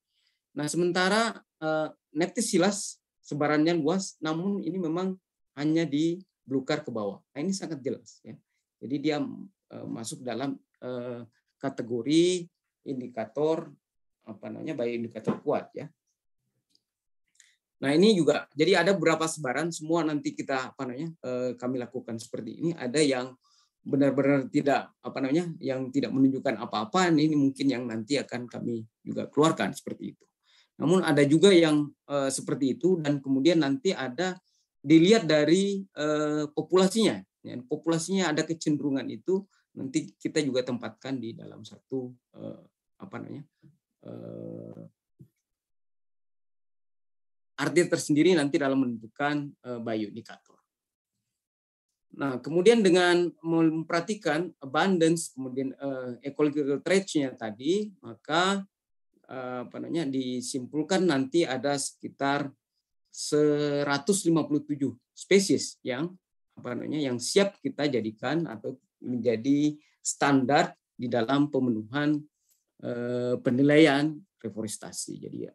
Nah, sementara uh, Neptisilas sebarannya luas, namun ini memang hanya di blukar ke bawah. Nah, ini sangat jelas ya. Jadi dia uh, masuk dalam uh, kategori indikator apa namanya baik indikator kuat ya. Nah ini juga jadi ada beberapa sebaran semua nanti kita apa namanya eh, kami lakukan seperti ini. Ada yang benar-benar tidak apa namanya yang tidak menunjukkan apa-apa ini mungkin yang nanti akan kami juga keluarkan seperti itu. Namun ada juga yang eh, seperti itu dan kemudian nanti ada dilihat dari eh, populasinya. Ya, populasinya ada kecenderungan itu nanti kita juga tempatkan di dalam satu apa namanya arti tersendiri nanti dalam menentukan eh, bioindikator. Nah, kemudian dengan memperhatikan abundance kemudian uh, ecological traits-nya tadi, maka uh, apa namanya disimpulkan nanti ada sekitar 157 spesies yang apa namanya yang siap kita jadikan atau menjadi standar di dalam pemenuhan uh, penilaian reforestasi. Jadi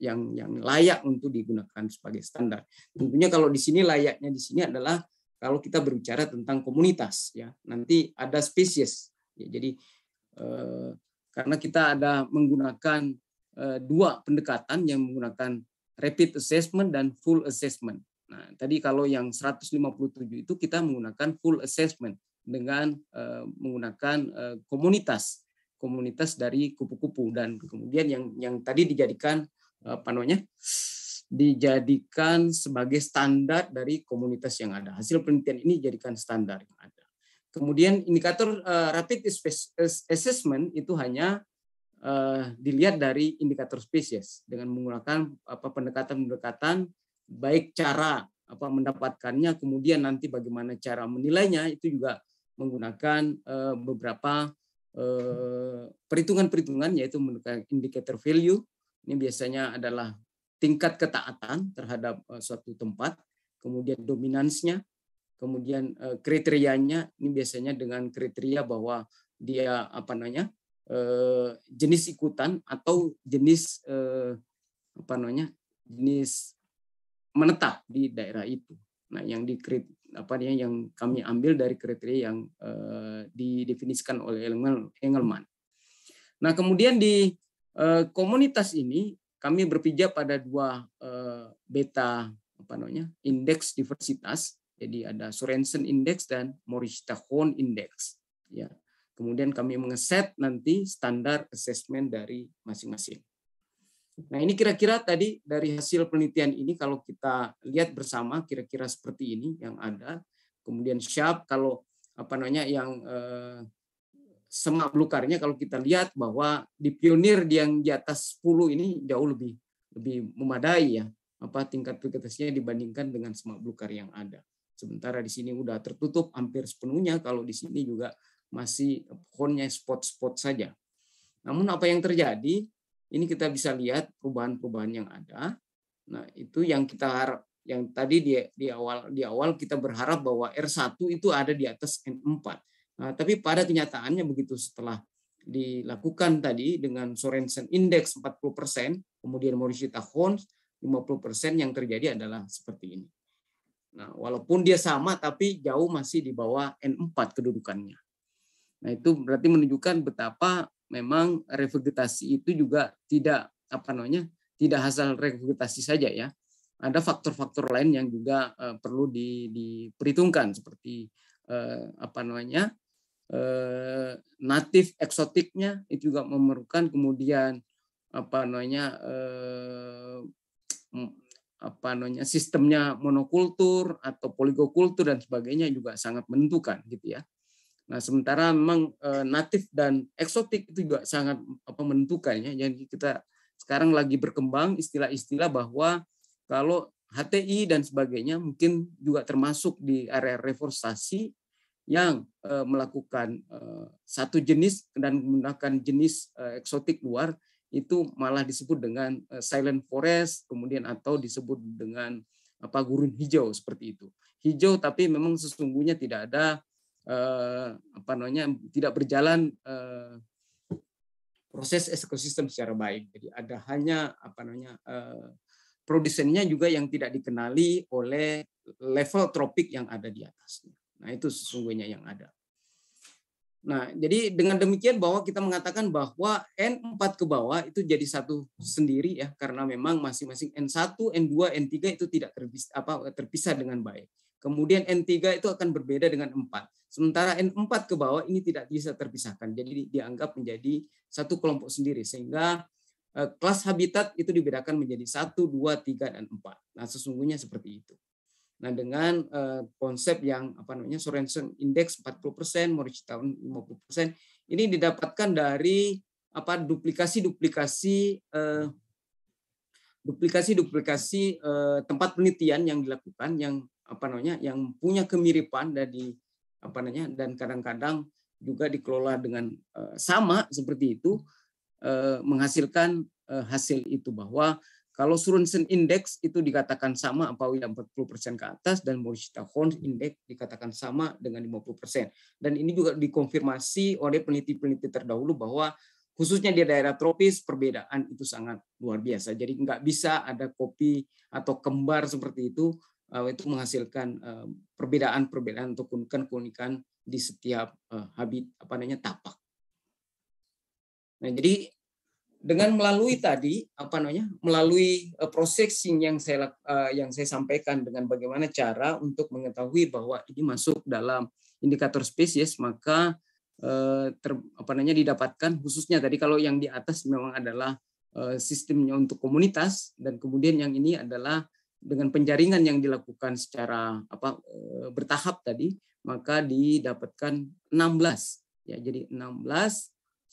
yang yang layak untuk digunakan sebagai standar. Tentunya kalau di sini layaknya di sini adalah kalau kita berbicara tentang komunitas ya. Nanti ada spesies. Ya, jadi eh, karena kita ada menggunakan eh, dua pendekatan yang menggunakan rapid assessment dan full assessment. Nah, tadi kalau yang 157 itu kita menggunakan full assessment dengan eh, menggunakan eh, komunitas komunitas dari kupu-kupu dan kemudian yang yang tadi dijadikan apa namanya dijadikan sebagai standar dari komunitas yang ada. Hasil penelitian ini dijadikan standar yang ada. Kemudian indikator uh, rapid eh, assessment itu hanya uh, dilihat dari indikator spesies dengan menggunakan apa pendekatan-pendekatan baik cara apa mendapatkannya kemudian nanti bagaimana cara menilainya itu juga menggunakan uh, beberapa perhitungan-perhitungan yaitu menggunakan indikator value ini biasanya adalah tingkat ketaatan terhadap eh, suatu tempat, kemudian dominansnya, kemudian eh, kriterianya. Ini biasanya dengan kriteria bahwa dia apa namanya eh, jenis ikutan atau jenis apa namanya jenis menetap di daerah itu. Nah, yang di apa dia yang kami ambil dari kriteria yang didefinisikan oleh Engelman. Nah, kemudian di Eh, komunitas ini kami berpijak pada dua eh, beta apa namanya indeks diversitas. Jadi ada Sorensen Index dan Morishita-Horn Index. Ya. Kemudian kami mengeset nanti standar asesmen dari masing-masing. Nah ini kira-kira tadi dari hasil penelitian ini kalau kita lihat bersama kira-kira seperti ini yang ada. Kemudian Sharp kalau apa namanya yang eh, semak belukarnya kalau kita lihat bahwa di pionir yang di atas 10 ini jauh lebih lebih memadai ya apa tingkat vegetasinya dibandingkan dengan semak belukar yang ada. Sementara di sini udah tertutup hampir sepenuhnya kalau di sini juga masih pohonnya spot-spot saja. Namun apa yang terjadi ini kita bisa lihat perubahan-perubahan yang ada. Nah, itu yang kita harap yang tadi di, di awal di awal kita berharap bahwa R1 itu ada di atas N4 Nah, tapi pada kenyataannya begitu setelah dilakukan tadi dengan Sorensen Index 40%, kemudian Morishita Jones 50% yang terjadi adalah seperti ini. Nah, walaupun dia sama tapi jauh masih di bawah N4 kedudukannya. Nah, itu berarti menunjukkan betapa memang revegetasi itu juga tidak apa namanya? tidak hasil revegetasi saja ya. Ada faktor-faktor lain yang juga uh, perlu di, diperhitungkan seperti uh, apa namanya? eh, natif eksotiknya itu juga memerlukan kemudian apa namanya eh, apa namanya sistemnya monokultur atau poligokultur dan sebagainya juga sangat menentukan gitu ya. Nah, sementara memang eh, natif dan eksotik itu juga sangat apa menentukannya. Jadi kita sekarang lagi berkembang istilah-istilah bahwa kalau HTI dan sebagainya mungkin juga termasuk di area reforestasi yang uh, melakukan uh, satu jenis dan menggunakan jenis uh, eksotik luar itu malah disebut dengan uh, silent forest kemudian atau disebut dengan apa gurun hijau seperti itu hijau tapi memang sesungguhnya tidak ada uh, apa namanya tidak berjalan uh, proses ekosistem secara baik jadi ada hanya apa namanya uh, produsennya juga yang tidak dikenali oleh level tropik yang ada di atasnya Nah, itu sesungguhnya yang ada. Nah, jadi dengan demikian bahwa kita mengatakan bahwa N4 ke bawah itu jadi satu sendiri ya karena memang masing-masing N1, N2, N3 itu tidak terpisah, apa, terpisah dengan baik. Kemudian N3 itu akan berbeda dengan 4. Sementara N4 ke bawah ini tidak bisa terpisahkan. Jadi dianggap menjadi satu kelompok sendiri sehingga eh, kelas habitat itu dibedakan menjadi 1, 2, 3 dan 4. Nah, sesungguhnya seperti itu. Nah, dengan eh, konsep yang apa namanya Sorensen Index 40%, Morici tahun 50%, ini didapatkan dari apa duplikasi-duplikasi eh, duplikasi-duplikasi eh, tempat penelitian yang dilakukan yang apa namanya yang punya kemiripan dari apa namanya dan kadang-kadang juga dikelola dengan eh, sama seperti itu eh, menghasilkan eh, hasil itu bahwa kalau Surunsen Index itu dikatakan sama apabila 40% ke atas dan Morishita Horn Index dikatakan sama dengan 50%. Dan ini juga dikonfirmasi oleh peneliti-peneliti terdahulu bahwa khususnya di daerah tropis perbedaan itu sangat luar biasa. Jadi nggak bisa ada kopi atau kembar seperti itu eh, itu menghasilkan eh, perbedaan-perbedaan ataupun keunikan di setiap eh, habit apa namanya tapak. Nah, jadi dengan melalui tadi apa namanya melalui proses eh, processing yang saya eh, yang saya sampaikan dengan bagaimana cara untuk mengetahui bahwa ini masuk dalam indikator spesies maka eh, ter, apa namanya didapatkan khususnya tadi kalau yang di atas memang adalah sistemnya untuk komunitas dan kemudian yang ini adalah dengan penjaringan yang dilakukan secara apa bertahap tadi maka didapatkan 16 ya jadi 16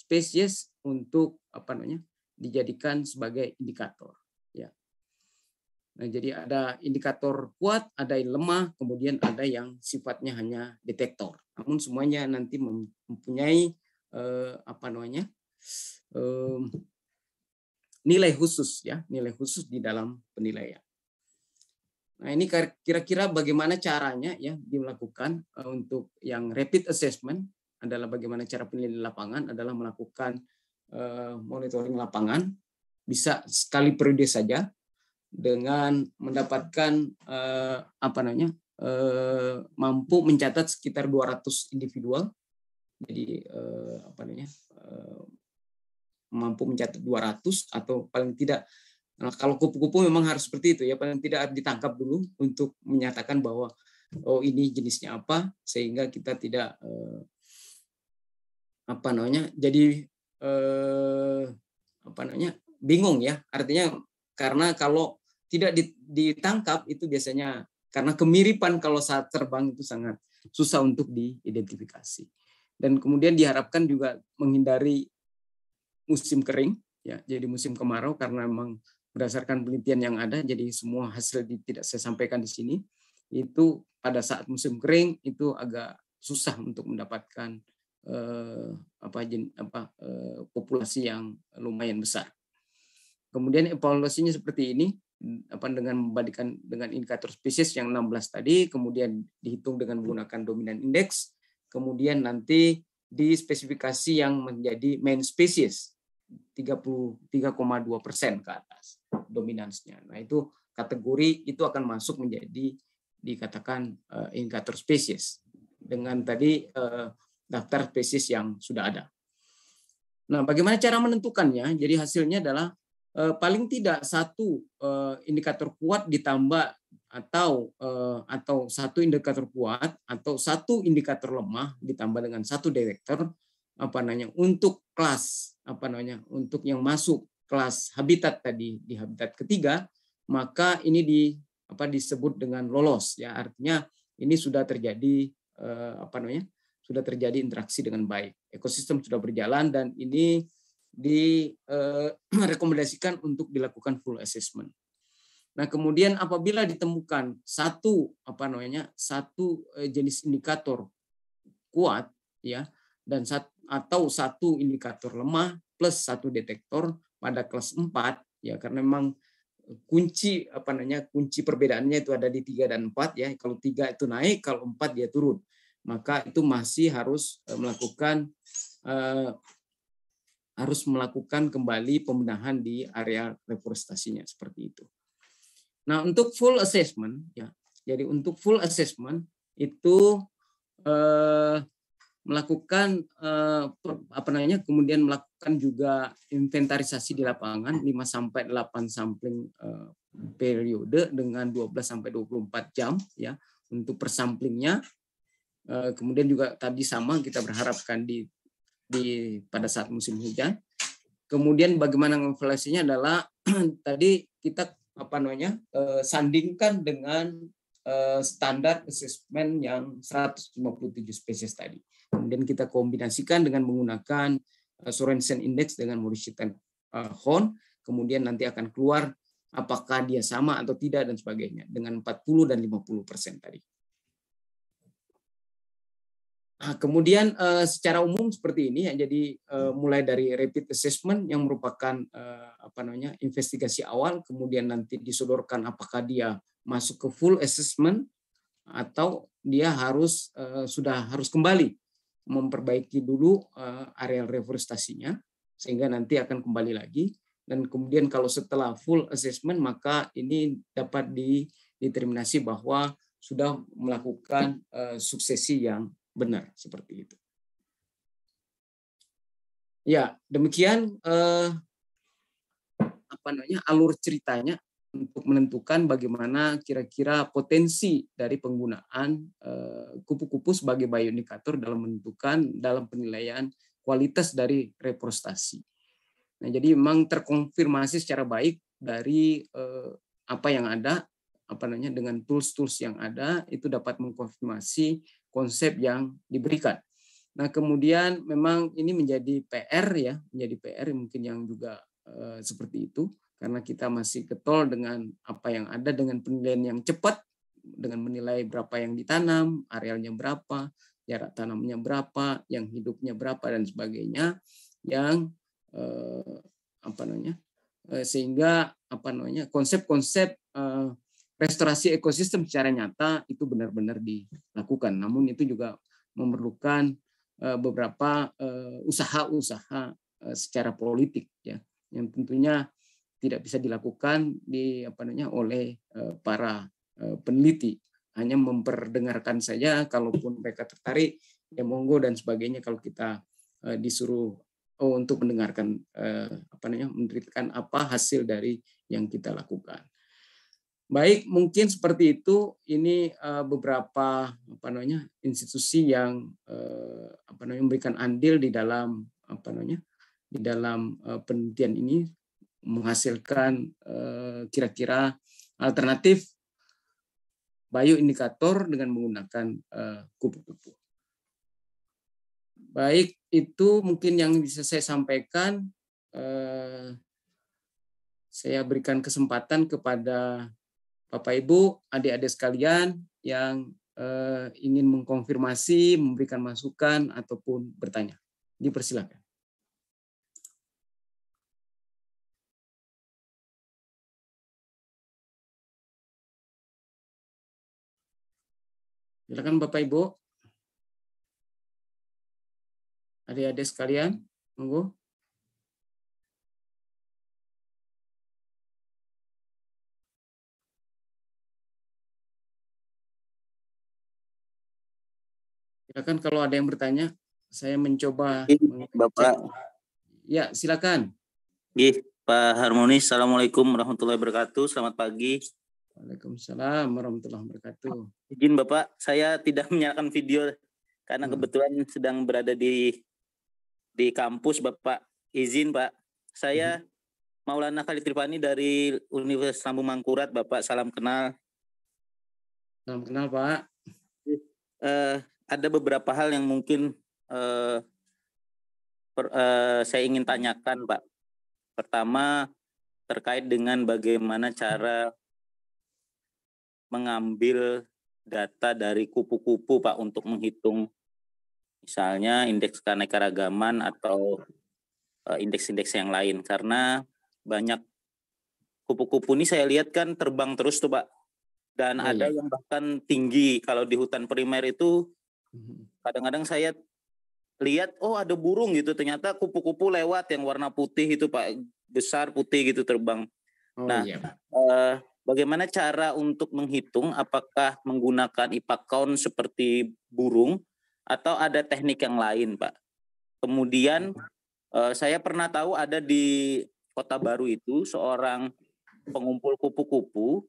spesies untuk apa namanya dijadikan sebagai indikator. Ya. Nah, jadi ada indikator kuat, ada yang lemah, kemudian ada yang sifatnya hanya detektor. Namun semuanya nanti mempunyai eh, apa namanya eh, nilai khusus ya, nilai khusus di dalam penilaian. Nah, ini kira-kira bagaimana caranya ya dilakukan eh, untuk yang rapid assessment adalah bagaimana cara penilaian lapangan adalah melakukan Eh, monitoring lapangan bisa sekali periode saja dengan mendapatkan eh, apa namanya eh, mampu mencatat sekitar 200 individual jadi apa namanya mampu mencatat 200 atau paling tidak nah, kalau kupu-kupu memang harus seperti itu ya paling tidak harus ditangkap dulu untuk menyatakan bahwa oh ini jenisnya apa sehingga kita tidak apa namanya jadi eh, apa namanya bingung ya artinya karena kalau tidak ditangkap itu biasanya karena kemiripan kalau saat terbang itu sangat susah untuk diidentifikasi dan kemudian diharapkan juga menghindari musim kering ya jadi musim kemarau karena memang berdasarkan penelitian yang ada jadi semua hasil di, tidak saya sampaikan di sini itu pada saat musim kering itu agak susah untuk mendapatkan Eh, apa, jen, apa eh, populasi yang lumayan besar. Kemudian evaluasinya seperti ini apa dengan membandingkan dengan indikator spesies yang 16 tadi, kemudian dihitung dengan menggunakan dominan indeks, kemudian nanti di spesifikasi yang menjadi main species 33,2 persen ke atas dominansnya. Nah itu kategori itu akan masuk menjadi dikatakan uh, indikator spesies dengan tadi uh, daftar spesies yang sudah ada. Nah, bagaimana cara menentukannya? Jadi hasilnya adalah eh, paling tidak satu eh, indikator kuat ditambah atau eh, atau satu indikator kuat atau satu indikator lemah ditambah dengan satu detektor apa namanya untuk kelas apa namanya untuk yang masuk kelas habitat tadi di habitat ketiga maka ini di apa disebut dengan lolos ya artinya ini sudah terjadi eh, apa namanya sudah terjadi interaksi dengan baik. Ekosistem sudah berjalan dan ini direkomendasikan eh, untuk dilakukan full assessment. Nah, kemudian apabila ditemukan satu apa namanya? satu eh, jenis indikator kuat ya dan satu, atau satu indikator lemah plus satu detektor pada kelas 4 ya karena memang kunci apa namanya kunci perbedaannya itu ada di tiga dan empat ya kalau tiga itu naik kalau empat dia turun maka itu masih harus e, melakukan eh, harus melakukan kembali pembenahan di area reforestasinya seperti itu. Nah, untuk full assessment ya. Jadi untuk full assessment itu eh, melakukan eh, apa namanya kemudian melakukan juga inventarisasi di lapangan 5 sampai 8 sampling eh, periode dengan 12 sampai 24 jam ya untuk persamplingnya Eh, kemudian juga tadi sama kita berharapkan di di pada saat musim hujan. Kemudian bagaimana inflasinya adalah tadi kita apa namanya eh, sandingkan dengan eh, standar assessment yang 157 spesies tadi. Kemudian kita kombinasikan dengan menggunakan eh, Sorensen Index dengan Morishita eh, Horn. Kemudian nanti akan keluar apakah dia sama atau tidak dan sebagainya dengan 40 dan 50 persen tadi. Nah, kemudian uh, secara umum seperti ini ya jadi uh, mulai dari rapid assessment yang merupakan uh, apa namanya investigasi awal kemudian nanti disodorkan apakah dia masuk ke full assessment atau dia harus uh, sudah harus kembali memperbaiki dulu uh, areal reforestasinya sehingga nanti akan kembali lagi dan kemudian kalau setelah full assessment maka ini dapat dideterminasi bahwa sudah melakukan uh, suksesi yang benar seperti itu. Ya, demikian eh, apa namanya alur ceritanya untuk menentukan bagaimana kira-kira potensi dari penggunaan kupu eh, kupu-kupu sebagai bioindikator dalam menentukan dalam penilaian kualitas dari reprostasi. Nah, jadi memang terkonfirmasi secara baik dari eh, apa yang ada apa namanya dengan tools-tools yang ada itu dapat mengkonfirmasi konsep yang diberikan. Nah, kemudian memang ini menjadi PR ya, menjadi PR mungkin yang juga eh, seperti itu karena kita masih ketol dengan apa yang ada dengan penilaian yang cepat dengan menilai berapa yang ditanam, arealnya berapa, jarak tanamnya berapa, yang hidupnya berapa dan sebagainya yang eh, apa namanya? Eh, sehingga apa namanya? konsep-konsep eh, restorasi ekosistem secara nyata itu benar-benar dilakukan. Namun itu juga memerlukan eh, beberapa eh, usaha-usaha eh, secara politik ya yang tentunya tidak bisa dilakukan di apa namanya oleh para peneliti hanya memperdengarkan saja kalaupun mereka tertarik ya monggo dan sebagainya kalau kita disuruh oh, untuk mendengarkan apa namanya menceritakan apa hasil dari yang kita lakukan Baik, mungkin seperti itu. Ini uh, beberapa apa namanya institusi yang uh, apa namanya memberikan andil di dalam apa namanya di dalam uh, penelitian ini menghasilkan kira-kira alternatif bioindikator dengan menggunakan kupu-kupu. Baik, itu mungkin yang bisa saya sampaikan. Saya berikan kesempatan kepada Bapak Ibu, adik-adik sekalian yang eh, ingin mengkonfirmasi, memberikan masukan ataupun bertanya. Dipersilakan. Silakan Bapak Ibu. Adik-adik sekalian, monggo. Silakan ya kalau ada yang bertanya, saya mencoba. Bapak. Ya, silakan. Gih, Pak Harmoni, Assalamualaikum warahmatullahi wabarakatuh. Selamat pagi. Waalaikumsalam warahmatullahi wabarakatuh. Izin Bapak, saya tidak menyalakan video karena hmm. kebetulan sedang berada di di kampus Bapak. Izin Pak, saya hmm. Maulana kalitripani dari Universitas Lambung Mangkurat. Bapak, salam kenal. Salam kenal Pak. Uh, ada beberapa hal yang mungkin eh, per, eh, saya ingin tanyakan, Pak. Pertama, terkait dengan bagaimana cara mengambil data dari kupu-kupu, Pak, untuk menghitung misalnya indeks keanekaragaman atau eh, indeks-indeks yang lain. Karena banyak kupu-kupu ini saya lihat kan terbang terus tuh, Pak. Dan oh, ada iya. yang bahkan tinggi. Kalau di hutan primer itu Mm-hmm. Kadang-kadang saya lihat oh ada burung gitu ternyata kupu-kupu lewat yang warna putih itu Pak besar putih gitu terbang. Oh, nah, iya. eh, bagaimana cara untuk menghitung apakah menggunakan IPA seperti burung atau ada teknik yang lain, Pak? Kemudian iya, eh, saya pernah tahu ada di Kota Baru itu seorang pengumpul kupu-kupu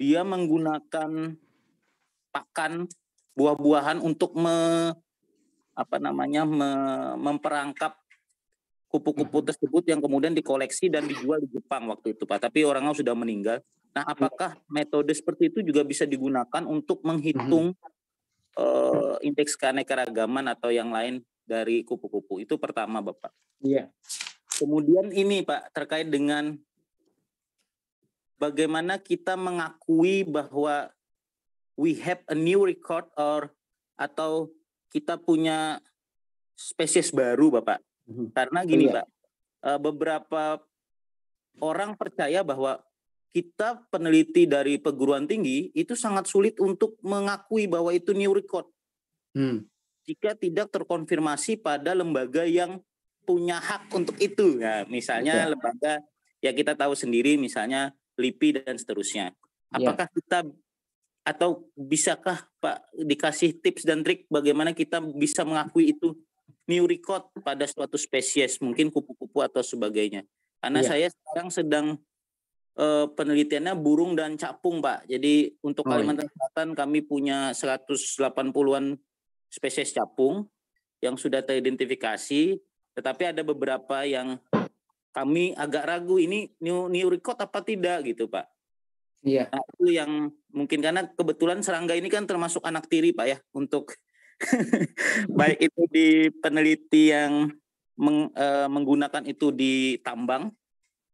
dia menggunakan pakan buah-buahan untuk me, apa namanya me, memperangkap kupu-kupu hmm. tersebut yang kemudian dikoleksi dan dijual di Jepang waktu itu Pak. Tapi orangnya sudah meninggal. Nah, hmm. apakah metode seperti itu juga bisa digunakan untuk menghitung uh, indeks keanekaragaman atau yang lain dari kupu-kupu? Itu pertama, Bapak. Iya. Kemudian ini Pak terkait dengan bagaimana kita mengakui bahwa we have a new record or atau kita punya spesies baru Bapak. Mhm. Karena gini Pak, iya. eh, beberapa orang percaya bahwa kita peneliti dari perguruan tinggi itu sangat sulit untuk mengakui bahwa itu new record. Hmm. Jika tidak terkonfirmasi pada lembaga yang punya hak untuk itu. Nah, misalnya ya. lembaga ya kita tahu sendiri misalnya LIPI dan seterusnya. Iya. Apakah ya. kita atau bisakah Pak dikasih tips dan trik bagaimana kita bisa mengakui itu new record pada suatu spesies mungkin kupu-kupu atau sebagainya karena ya. saya sekarang sedang uh, penelitiannya burung dan capung Pak jadi untuk oh, iya. Kalimantan Selatan kami punya 180-an spesies capung yang sudah teridentifikasi tetapi ada beberapa yang kami agak ragu ini new new record apa tidak gitu Pak Iya. Nah, itu yang mungkin karena kebetulan serangga ini kan termasuk anak tiri Pak ya untuk baik itu di peneliti yang meng, e, menggunakan itu di tambang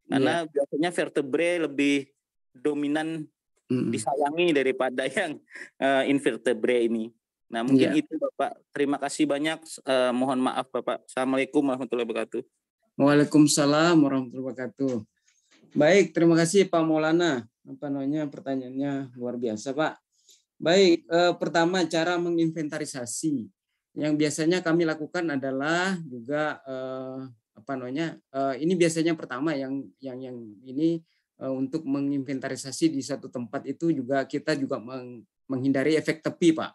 karena iya. biasanya vertebrae lebih dominan disayangi daripada yang e, invertebrae ini. Nah mungkin iya. itu Bapak. Terima kasih banyak. E, mohon maaf Bapak. Assalamualaikum warahmatullahi wabarakatuh. Waalaikumsalam warahmatullahi wabarakatuh. Baik, terima kasih Pak Maulana apa namanya pertanyaannya luar biasa Pak. Baik, eh, pertama cara menginventarisasi yang biasanya kami lakukan adalah juga eh, apa namanya eh, ini biasanya pertama yang yang yang ini eh, untuk menginventarisasi di satu tempat itu juga kita juga meng, menghindari efek tepi Pak.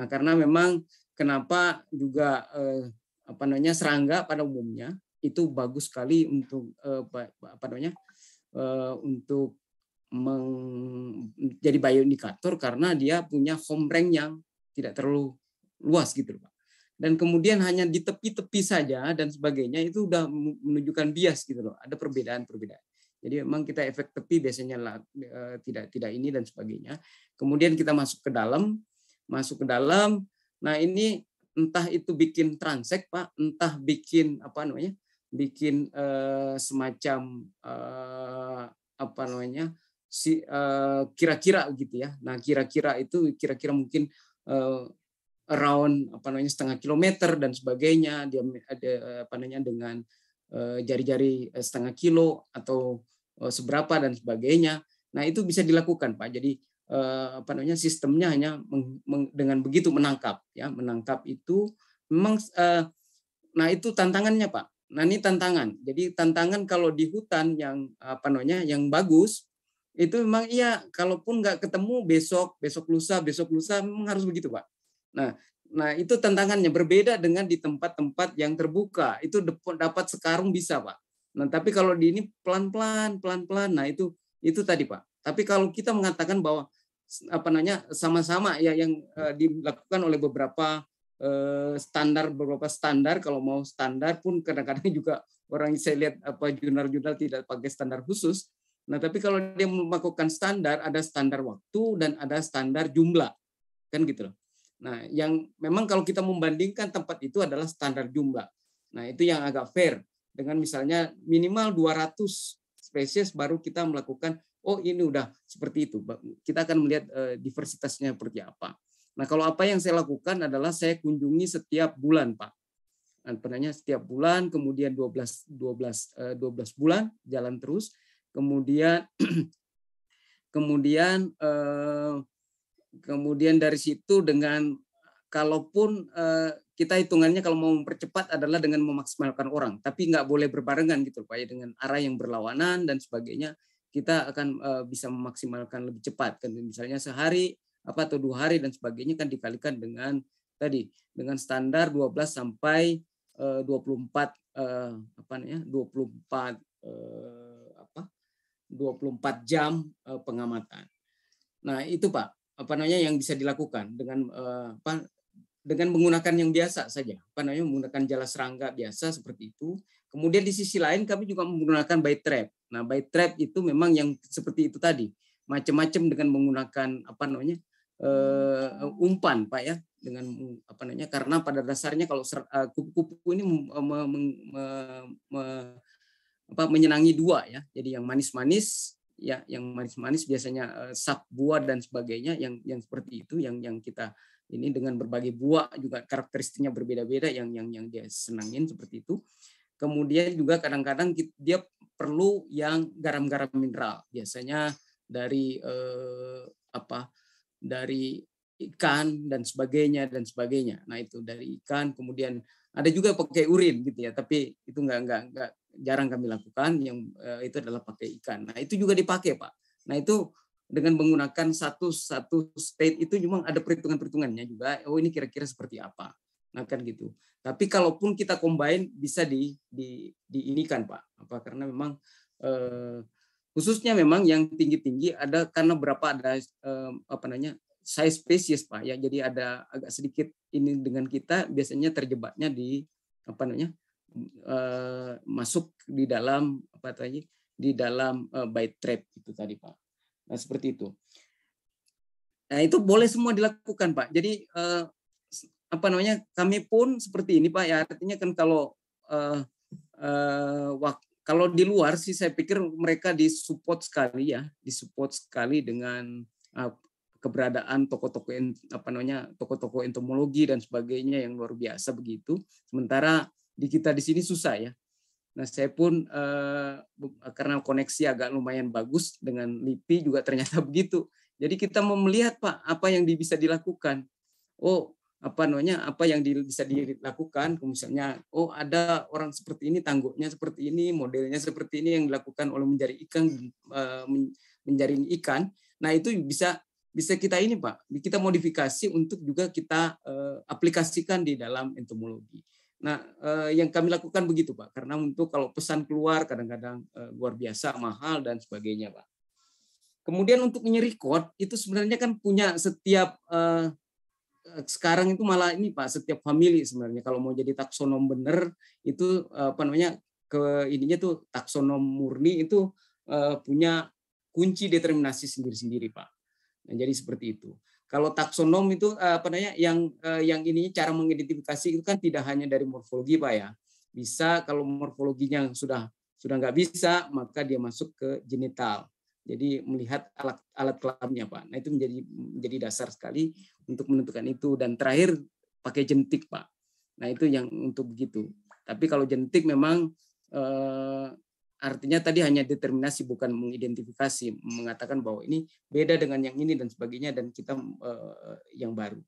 Nah karena memang kenapa juga eh, apa namanya serangga pada umumnya itu bagus sekali untuk eh, apa namanya eh, untuk menjadi bioindikator karena dia punya home rank yang tidak terlalu luas gitu Pak. Dan kemudian hanya di tepi-tepi saja dan sebagainya itu sudah menunjukkan bias gitu loh. Ada perbedaan-perbedaan. Jadi memang kita efek tepi biasanya lah, eh, tidak tidak ini dan sebagainya. Kemudian kita masuk ke dalam, masuk ke dalam. Nah ini entah itu bikin transek pak, entah bikin apa namanya, bikin e, semacam e, apa namanya si uh, kira-kira gitu ya. Nah, kira-kira itu kira-kira mungkin uh, around apa namanya setengah kilometer dan sebagainya dia ada eh, apa namanya dengan jari-jari setengah kilo atau uh, seberapa dan sebagainya. Nah, itu bisa dilakukan, Pak. Jadi uh, apa namanya sistemnya hanya meng, meng, dengan begitu menangkap ya, menangkap itu memang uh, nah itu tantangannya, Pak. Nah, ini tantangan. Jadi tantangan kalau di hutan yang apa namanya yang bagus itu memang iya kalaupun nggak ketemu besok besok lusa besok lusa memang harus begitu pak nah nah itu tantangannya berbeda dengan di tempat-tempat yang terbuka itu dapat sekarung bisa pak nah tapi kalau di ini pelan-pelan pelan-pelan nah itu itu tadi pak tapi kalau kita mengatakan bahwa apa namanya sama-sama ya yang uh, dilakukan oleh beberapa uh, standar beberapa standar kalau mau standar pun kadang-kadang juga orang saya lihat apa jurnal-jurnal tidak pakai standar khusus Nah, tapi kalau dia melakukan standar, ada standar waktu dan ada standar jumlah. Kan gitu loh. Nah, yang memang kalau kita membandingkan tempat itu adalah standar jumlah. Nah, itu yang agak fair. Dengan misalnya minimal 200 spesies baru kita melakukan, oh ini udah seperti itu. Kita akan melihat eh, diversitasnya seperti apa. Nah, kalau apa yang saya lakukan adalah saya kunjungi setiap bulan, Pak. Nah, penanya setiap bulan, kemudian 12, 12, 12 bulan, jalan terus Kemudian kemudian eh, kemudian dari situ dengan kalaupun eh, kita hitungannya kalau mau mempercepat adalah dengan memaksimalkan orang, tapi nggak boleh berbarengan gitu Pak ya dengan arah yang berlawanan dan sebagainya kita akan eh, bisa memaksimalkan lebih cepat kan misalnya sehari apa atau dua hari dan sebagainya kan dikalikan dengan tadi dengan standar 12 sampai 24 apa namanya 24 apa 24 jam eh, pengamatan. Nah, itu Pak, apa namanya yang bisa dilakukan dengan eh, apa dengan menggunakan yang biasa saja, apa namanya menggunakan jala serangga biasa seperti itu. Kemudian di sisi lain kami juga menggunakan bait trap. Nah, bait trap itu memang yang seperti itu tadi, macam-macam dengan menggunakan apa namanya eh, umpan pak ya dengan apa namanya karena pada dasarnya kalau kupu-kupu ini apa menyenangi dua ya. Jadi yang manis-manis ya, yang manis-manis biasanya eh, sap buah dan sebagainya yang yang seperti itu yang yang kita ini dengan berbagai buah juga karakteristiknya berbeda-beda yang yang yang dia senangin seperti itu. Kemudian juga kadang-kadang dia perlu yang garam-garam mineral. Biasanya dari eh, apa? Dari ikan dan sebagainya dan sebagainya. Nah, itu dari ikan kemudian ada juga pakai urin gitu ya tapi itu nggak nggak nggak jarang kami lakukan yang uh, itu adalah pakai ikan nah itu juga dipakai pak nah itu dengan menggunakan satu satu state itu memang ada perhitungan perhitungannya juga oh ini kira-kira seperti apa nah kan gitu tapi kalaupun kita combine bisa di di diinikan pak apa karena memang eh, khususnya memang yang tinggi-tinggi ada karena berapa ada eh, apa namanya size species pak ya jadi ada agak sedikit ini dengan kita biasanya terjebaknya di apa namanya uh, masuk di dalam apa tadi di dalam uh, eh, by trap itu tadi pak nah seperti itu nah itu boleh semua dilakukan pak jadi uh, apa namanya kami pun seperti ini pak ya artinya kan kalau uh, uh, waktu kalau di luar sih saya pikir mereka disupport sekali ya, disupport sekali dengan keberadaan toko-toko apa namanya toko-toko entomologi dan sebagainya yang luar biasa begitu. Sementara di kita di sini susah ya. Nah, saya pun eh, karena koneksi agak lumayan bagus dengan LIPI juga ternyata begitu. Jadi kita mau melihat Pak apa yang bisa dilakukan. Oh, apa namanya apa yang bisa dilakukan misalnya oh ada orang seperti ini tangguhnya seperti ini modelnya seperti ini yang dilakukan oleh menjaring ikan eh, menjaring ikan nah itu bisa bisa kita ini Pak, kita modifikasi untuk juga kita uh, aplikasikan di dalam entomologi. Nah, uh, yang kami lakukan begitu Pak, karena untuk kalau pesan keluar kadang-kadang uh, luar biasa, mahal dan sebagainya Pak. Kemudian untuk menyerikot itu sebenarnya kan punya setiap uh, sekarang itu malah ini Pak, setiap family sebenarnya kalau mau jadi taksonom bener itu uh, apa namanya ke ininya tuh taksonom murni itu uh, punya kunci determinasi sendiri-sendiri Pak Nah, jadi seperti itu. Kalau taksonom itu eh, apa namanya yang eh, yang ini cara mengidentifikasi itu kan tidak hanya dari morfologi pak ya. Bisa kalau morfologinya sudah sudah nggak bisa maka dia masuk ke genital. Jadi melihat alat alat kelaminnya pak. Nah itu menjadi menjadi dasar sekali untuk menentukan itu dan terakhir pakai jentik pak. Nah itu yang untuk begitu. Tapi kalau jentik memang eh, artinya tadi hanya determinasi bukan mengidentifikasi mengatakan bahwa ini beda dengan yang ini dan sebagainya dan kita uh, yang baru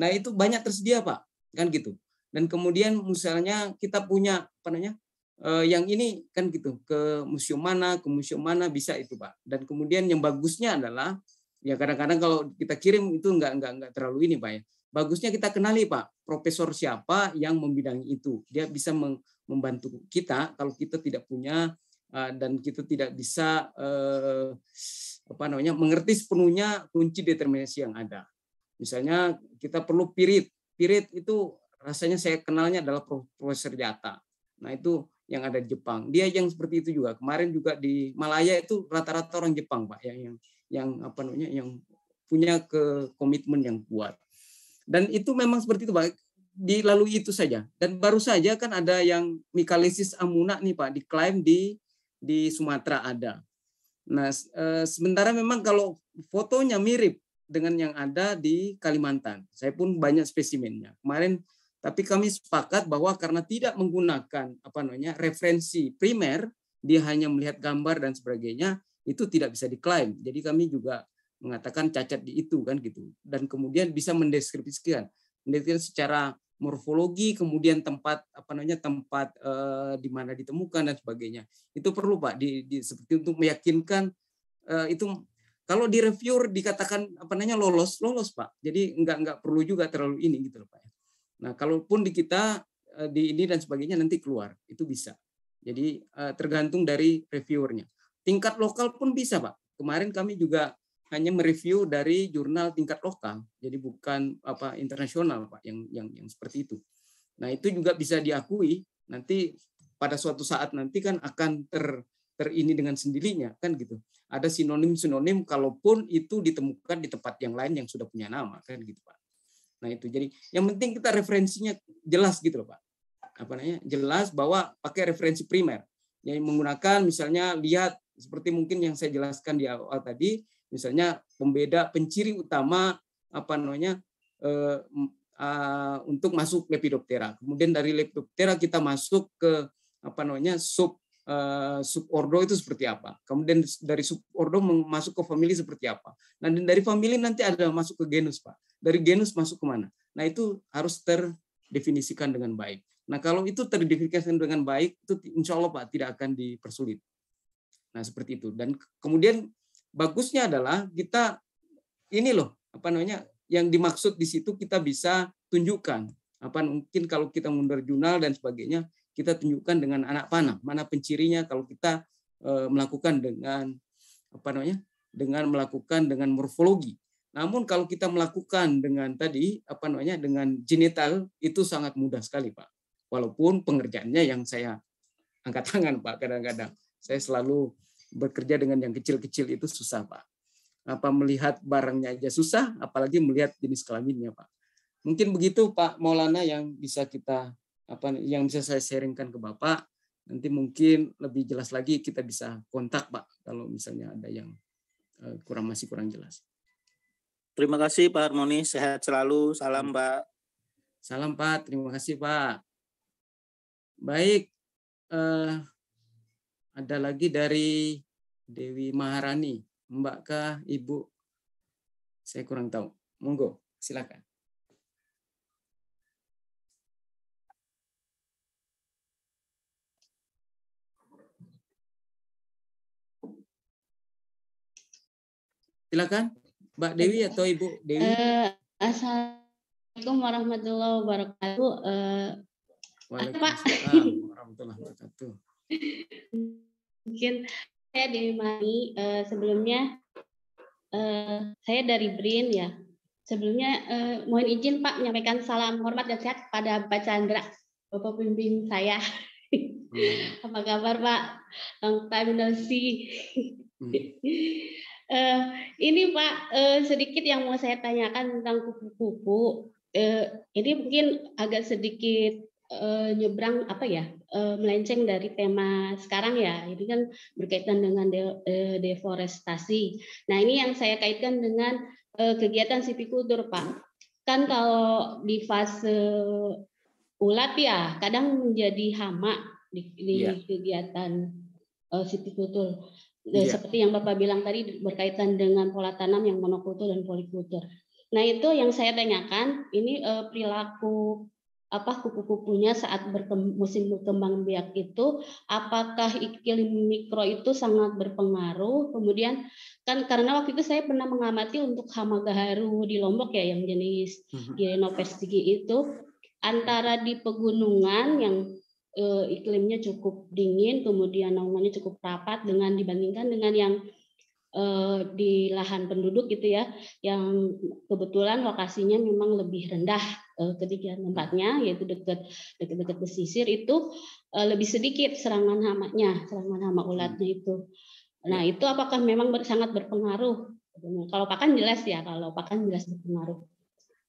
nah itu banyak tersedia pak kan gitu dan kemudian misalnya kita punya apa namanya uh, yang ini kan gitu ke museum mana ke museum mana bisa itu pak dan kemudian yang bagusnya adalah ya kadang-kadang kalau kita kirim itu nggak nggak nggak terlalu ini pak ya bagusnya kita kenali pak profesor siapa yang membidangi itu dia bisa membantu kita kalau kita tidak punya Ah, dan kita tidak bisa eh, apa namanya mengerti sepenuhnya kunci determinasi yang ada. Misalnya kita perlu pirit. Pirit itu rasanya saya kenalnya adalah profesor Jata. Nah itu yang ada di Jepang. Dia yang seperti itu juga. Kemarin juga di Malaya itu rata-rata orang Jepang, Pak, yang yang yang apa namanya yang punya ke komitmen yang kuat. Dan itu memang seperti itu, Pak. Dilalui itu saja. Dan baru saja kan ada yang mikalisis amuna nih, Pak, diklaim di di Sumatera ada. Nah, eh, sementara memang kalau fotonya mirip dengan yang ada di Kalimantan. Saya pun banyak spesimennya. Kemarin tapi kami sepakat bahwa karena tidak menggunakan apa namanya referensi primer, dia hanya melihat gambar dan sebagainya, itu tidak bisa diklaim. Jadi kami juga mengatakan cacat di itu kan gitu. Dan kemudian bisa mendeskripsikan, mendeskripsikan secara morfologi, kemudian tempat apa namanya tempat e, di mana ditemukan dan sebagainya. Itu perlu Pak di, di seperti untuk meyakinkan eh, itu kalau di reviewer dikatakan apa namanya lolos, lolos Pak. Jadi nggak nggak perlu juga terlalu ini gitu loh Pak. Ya. Nah, kalaupun di kita e, di ini dan sebagainya nanti keluar, itu bisa. Jadi eh, tergantung dari reviewernya. Tingkat lokal pun bisa Pak. Kemarin kami juga hanya mereview dari jurnal tingkat lokal, jadi bukan apa internasional Pak yang yang yang seperti itu. Nah, itu juga bisa diakui nanti pada suatu saat nanti kan akan ter terini dengan sendirinya kan gitu. Ada sinonim-sinonim kalaupun itu ditemukan di tempat yang lain yang sudah punya nama kan gitu Pak. Nah, itu jadi yang penting kita referensinya jelas gitu loh Pak. Apa namanya? Jelas bahwa pakai referensi primer. Yang menggunakan misalnya lihat seperti mungkin yang saya jelaskan di awal tadi misalnya pembeda penciri utama apa namanya eh, uh, untuk masuk Lepidoptera. Kemudian dari Lepidoptera kita masuk ke apa namanya sub uh, subordo itu seperti apa. Kemudian dari subordo masuk ke famili seperti apa. Nah, dan dari famili nanti ada masuk ke genus, Pak. Dari genus masuk ke mana? Nah, itu harus terdefinisikan dengan baik. Nah, kalau itu terdefinisikan dengan baik, itu insya Allah Pak tidak akan dipersulit. Nah, seperti itu. Dan kemudian bagusnya adalah kita ini loh apa namanya yang dimaksud di situ kita bisa tunjukkan apa mungkin kalau kita mundur jurnal dan sebagainya kita tunjukkan dengan anak panah mana pencirinya kalau kita e, melakukan dengan apa namanya dengan melakukan dengan morfologi namun kalau kita melakukan dengan tadi apa namanya dengan genital itu sangat mudah sekali pak walaupun pengerjaannya yang saya angkat tangan pak kadang-kadang saya selalu bekerja dengan yang kecil-kecil itu susah, Pak. Apa melihat barangnya aja susah, apalagi melihat jenis kelaminnya, Pak. Mungkin begitu Pak Maulana yang bisa kita apa yang bisa saya sharingkan ke Bapak. Nanti mungkin lebih jelas lagi kita bisa kontak Pak kalau misalnya ada yang eh, kurang masih kurang jelas. Terima kasih Pak Harmoni, sehat selalu. Salam hmm. Pak. Salam Pak, terima kasih Pak. Baik, eh, ada lagi dari Dewi Maharani. Mbak kah, Ibu? Saya kurang tahu. Monggo, silakan. Silakan, Mbak Dewi atau Ibu Dewi. Uh, Assalamualaikum warahmatullahi wabarakatuh. Uh, Waalaikumsalam warahmatullahi wabarakatuh. Mungkin saya Dewi Mani, uh, eh, sebelumnya uh, saya dari BRIN ya. Sebelumnya uh, mohon izin Pak menyampaikan salam hormat dan sehat kepada Pak Chandra, Bapak pimpin saya. Hmm. Apa kabar Pak? Long time no see. Hmm. uh, ini Pak uh, sedikit yang mau saya tanyakan tentang kupu-kupu. Uh, ini mungkin agak sedikit uh, nyebrang apa ya? Eh, melenceng dari tema sekarang ya. Ini kan berkaitan dengan eh, deforestasi. Nah, ini yang saya kaitkan dengan eh, kegiatan sipikultur, Pak. Kan kalau di fase ulat ya kadang menjadi hama di, di yeah. kegiatan uh, sipikultur. Yeah. Iya. Seperti yang Bapak bilang tadi berkaitan dengan pola tanam yang monokultur dan polikultur. Nah, itu yang saya tanyakan, ini perilaku apa kupu-kupunya saat berkemb musim berkembang biak itu apakah iklim mikro itu sangat berpengaruh kemudian kan karena waktu itu saya pernah mengamati untuk hama gaharu di Lombok ya yang jenis Girenopes mhm. itu antara di pegunungan yang e, iklimnya cukup dingin kemudian naungannya cukup rapat dengan dibandingkan dengan yang e, di lahan penduduk gitu ya yang kebetulan lokasinya memang lebih rendah Eh, ketiga tempatnya yaitu dekat dekat-dekat pesisir itu eh, lebih sedikit serangan hamanya, serangan hama hmm. ulatnya itu. Nah, ya. itu apakah memang ber, sangat berpengaruh? Kalau pakan jelas ya, kalau pakan jelas berpengaruh.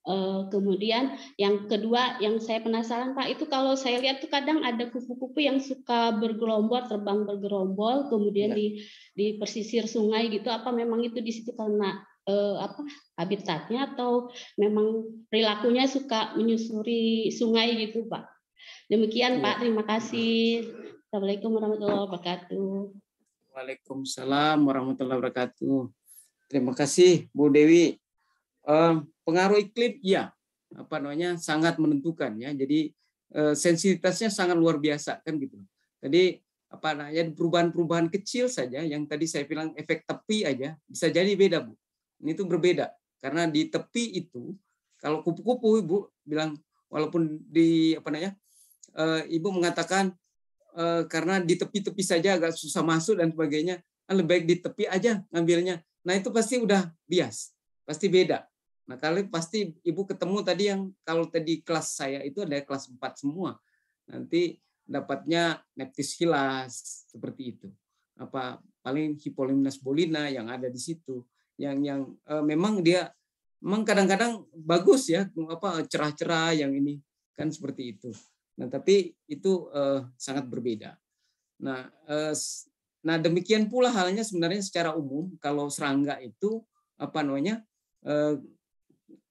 Uh, kemudian yang kedua yang saya penasaran Pak itu kalau saya lihat tuh kadang ada kupu-kupu yang suka bergelombol terbang bergerombol kemudian ya. di di pesisir sungai gitu apa memang itu di situ karena eh, apa habitatnya atau memang perilakunya suka menyusuri sungai gitu Pak. Demikian ya. Pak, iya. terima kasih. Assalamualaikum warahmatullahi wabarakatuh. Waalaikumsalam warahmatullahi wabarakatuh. Terima kasih Bu Dewi. Eh, pengaruh iklim ya apa namanya sangat menentukan ya. Jadi eh, sensitivitasnya sangat luar biasa kan gitu. Jadi apa namanya perubahan-perubahan kecil saja yang tadi saya bilang efek tepi aja bisa jadi beda bu ini tuh berbeda karena di tepi itu kalau kupu-kupu ibu bilang walaupun di apa namanya e, ibu mengatakan e, karena di tepi-tepi saja agak susah masuk dan sebagainya kan lebih baik di tepi aja ngambilnya nah itu pasti udah bias pasti beda nah kali pasti ibu ketemu tadi yang kalau tadi kelas saya itu ada kelas 4 semua nanti dapatnya neptis hilas seperti itu apa paling hipolimnas bolina yang ada di situ yang yang uh, memang dia memang kadang-kadang bagus ya apa cerah-cerah yang ini kan seperti itu. Nah, tapi itu uh, sangat berbeda. Nah, uh, nah demikian pula halnya sebenarnya secara umum kalau serangga itu apa namanya uh,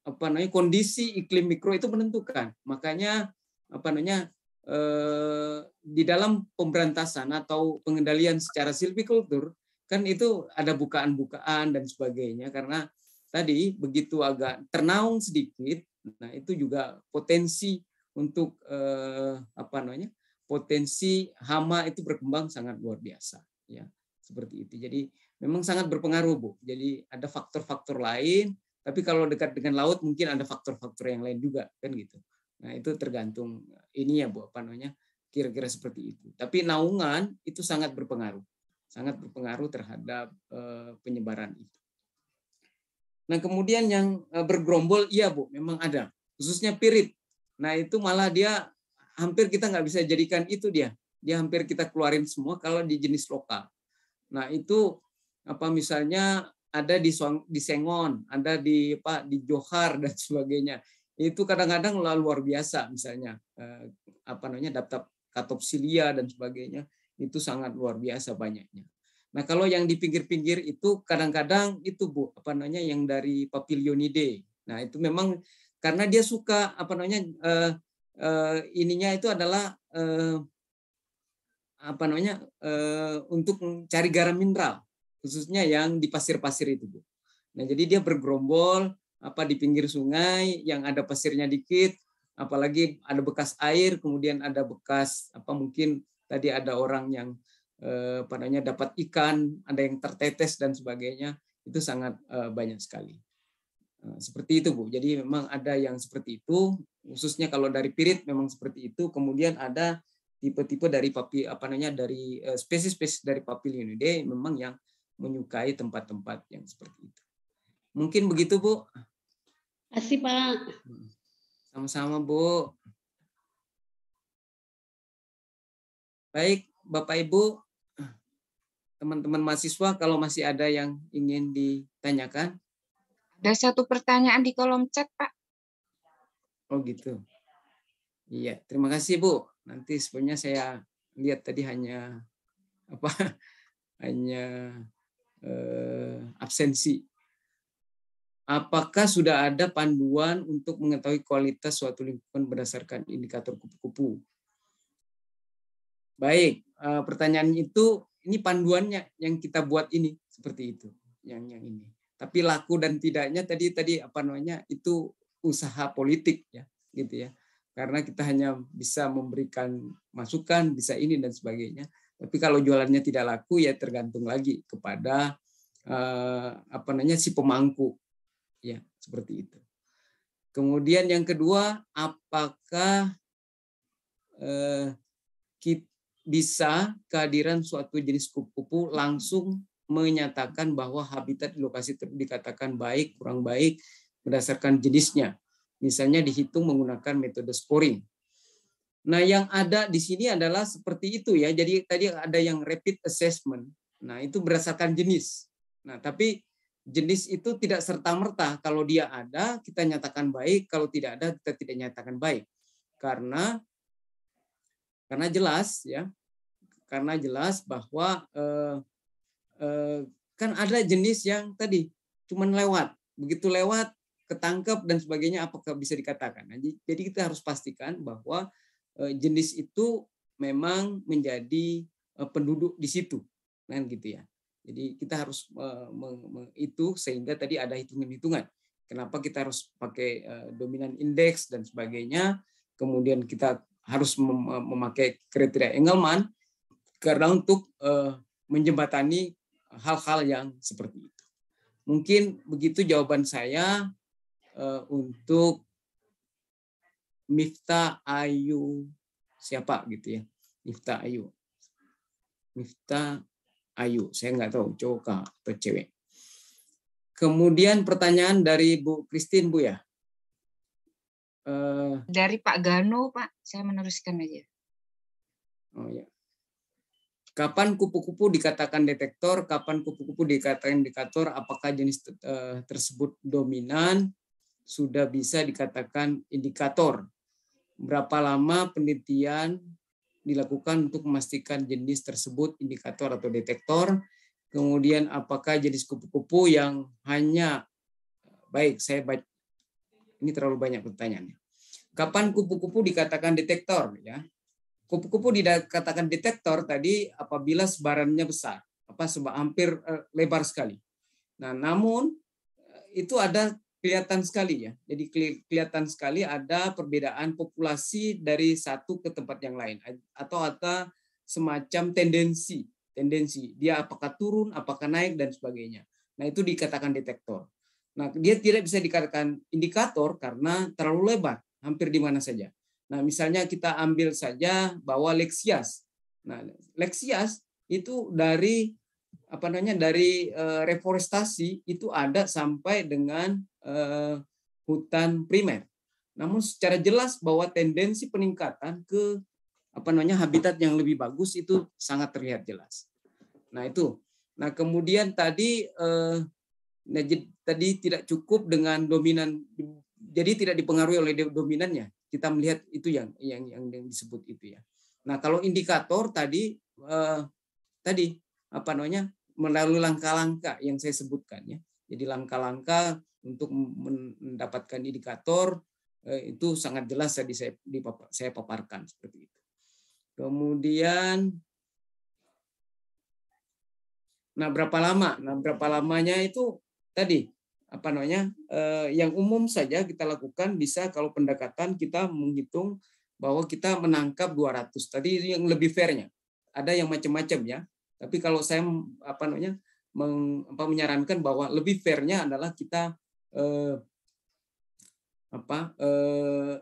apa namanya kondisi iklim mikro itu menentukan. Makanya apa namanya Uh, di dalam pemberantasan atau pengendalian secara silvicultur Kan itu ada bukaan-bukaan dan sebagainya karena tadi begitu agak ternaung sedikit, nah itu juga potensi untuk eh, apa namanya? potensi hama itu berkembang sangat luar biasa ya. Seperti itu. Jadi memang sangat berpengaruh, Bu. Jadi ada faktor-faktor lain, tapi kalau dekat dengan laut mungkin ada faktor-faktor yang lain juga kan gitu. Nah, itu tergantung ini ya Bu apa namanya kira-kira seperti itu. Tapi naungan itu sangat berpengaruh sangat berpengaruh terhadap eh, penyebaran itu. Nah, kemudian yang eh, bergerombol, iya Bu, memang ada. Khususnya pirit. Nah, itu malah dia hampir kita nggak bisa jadikan itu dia. Dia hampir kita keluarin semua kalau di jenis lokal. Nah, itu apa misalnya ada di di Sengon, ada di pak di Johar dan sebagainya. Itu kadang-kadang luar biasa misalnya eh, apa namanya daftar katopsilia dan sebagainya itu sangat luar biasa banyaknya. Nah kalau yang di pinggir-pinggir itu kadang-kadang itu bu apa namanya yang dari papilionidae. Nah itu memang karena dia suka apa namanya eh, eh, ininya itu adalah eh, apa namanya eh, untuk cari garam mineral khususnya yang di pasir-pasir itu bu. Nah jadi dia bergerombol apa di pinggir sungai yang ada pasirnya dikit apalagi ada bekas air kemudian ada bekas apa mungkin tadi ada orang yang eh, padanya dapat ikan, ada yang tertetes dan sebagainya, itu sangat eh, banyak sekali. Eh, seperti itu Bu. Jadi memang ada yang seperti itu, khususnya kalau dari pirit memang seperti itu. Kemudian ada tipe-tipe dari papi apa namanya dari eh, spesies-spesies dari papilionidae memang yang menyukai tempat-tempat yang seperti itu. Mungkin begitu Bu. Terima kasih Pak. Hmm. Sama-sama Bu. Baik, Bapak Ibu, teman-teman mahasiswa kalau masih ada yang ingin ditanyakan. Ada satu pertanyaan di kolom chat, Pak. Oh gitu. Iya, terima kasih Bu. Nanti sebenarnya saya lihat tadi hanya apa hanya eh, absensi. Apakah sudah ada panduan untuk mengetahui kualitas suatu lingkungan berdasarkan indikator kupu-kupu? Baik, eh, pertanyaan itu ini panduannya yang kita buat ini seperti itu, yang yang ini. Tapi laku dan tidaknya tadi tadi apa namanya itu usaha politik ya, gitu ya. Karena kita hanya bisa memberikan masukan, bisa ini dan sebagainya. Tapi kalau jualannya tidak laku ya tergantung lagi kepada eh, apa namanya si pemangku ya seperti itu. Kemudian yang kedua, apakah eh, kita bisa kehadiran suatu jenis kupu-kupu langsung menyatakan bahwa habitat di lokasi dikatakan baik, kurang baik berdasarkan jenisnya. Misalnya dihitung menggunakan metode scoring. Nah, yang ada di sini adalah seperti itu ya. Jadi tadi ada yang rapid assessment. Nah, itu berdasarkan jenis. Nah, tapi jenis itu tidak serta-merta kalau dia ada kita nyatakan baik, kalau tidak ada kita tidak nyatakan baik. Karena karena jelas ya, karena jelas bahwa eh, eh, kan ada jenis yang tadi cuman lewat, begitu lewat ketangkep dan sebagainya apakah bisa dikatakan. Nah, jadi kita harus pastikan bahwa eh, jenis itu memang menjadi eh, penduduk di situ, kan gitu ya. Jadi kita harus eh, itu sehingga tadi ada hitungan-hitungan. Kenapa kita harus pakai eh, dominan indeks dan sebagainya? Kemudian kita harus mem eh, memakai kriteria Engelman karena untuk uh, menjembatani hal-hal yang seperti itu. Mungkin begitu jawaban saya uh, untuk Mifta Ayu siapa gitu ya. Mifta Ayu. Mifta Ayu, saya nggak tahu cowok atau cewek. Kemudian pertanyaan dari Bu Kristin Bu ya. Eh, Dari Pak Gano, Pak. Saya meneruskan aja. Oh ya. Kapan kupu-kupu dikatakan detektor? Kapan kupu-kupu dikatakan indikator? Apakah jenis eh, tersebut dominan? Sudah bisa dikatakan indikator. Berapa lama penelitian dilakukan untuk memastikan jenis tersebut indikator atau detektor? Kemudian apakah jenis kupu-kupu yang hanya baik saya baca ini terlalu banyak pertanyaannya. Kapan kupu-kupu dikatakan detektor? Ya, kupu-kupu dikatakan detektor tadi apabila sebarannya besar, apa sebab hampir eh, lebar sekali. Nah, namun eh, itu ada kelihatan sekali ya. Jadi kelihatan sekali ada perbedaan populasi dari satu ke tempat yang lain atau ada semacam tendensi, tendensi dia apakah turun, apakah naik dan sebagainya. Nah, itu dikatakan detektor. Nah, dia tidak bisa dikatakan indikator karena terlalu lebar hampir di mana saja. Nah, misalnya kita ambil saja bahwa Lexias. Nah, Lexias itu dari apa namanya dari uh, reforestasi itu ada sampai dengan uh, hutan primer. Namun secara jelas bahwa tendensi peningkatan ke apa namanya habitat yang lebih bagus itu sangat terlihat jelas. Nah, itu. Nah, kemudian tadi uh, tadi tidak cukup dengan dominan jadi tidak dipengaruhi oleh dominannya. Kita melihat itu yang yang yang, disebut itu ya. Nah, kalau indikator tadi eh, tadi apa namanya? melalui langkah-langkah yang saya sebutkan ya. Jadi langkah-langkah untuk mendapatkan indikator eh, itu sangat jelas tadi saya dipapar, saya paparkan seperti itu. Kemudian nah berapa lama? Nah, berapa lamanya itu tadi apa namanya eh, yang umum saja kita lakukan bisa kalau pendekatan kita menghitung bahwa kita menangkap 200 tadi itu yang lebih fairnya ada yang macam-macam ya tapi kalau saya apa namanya meng, apa, menyarankan bahwa lebih fairnya adalah kita eh, apa eh,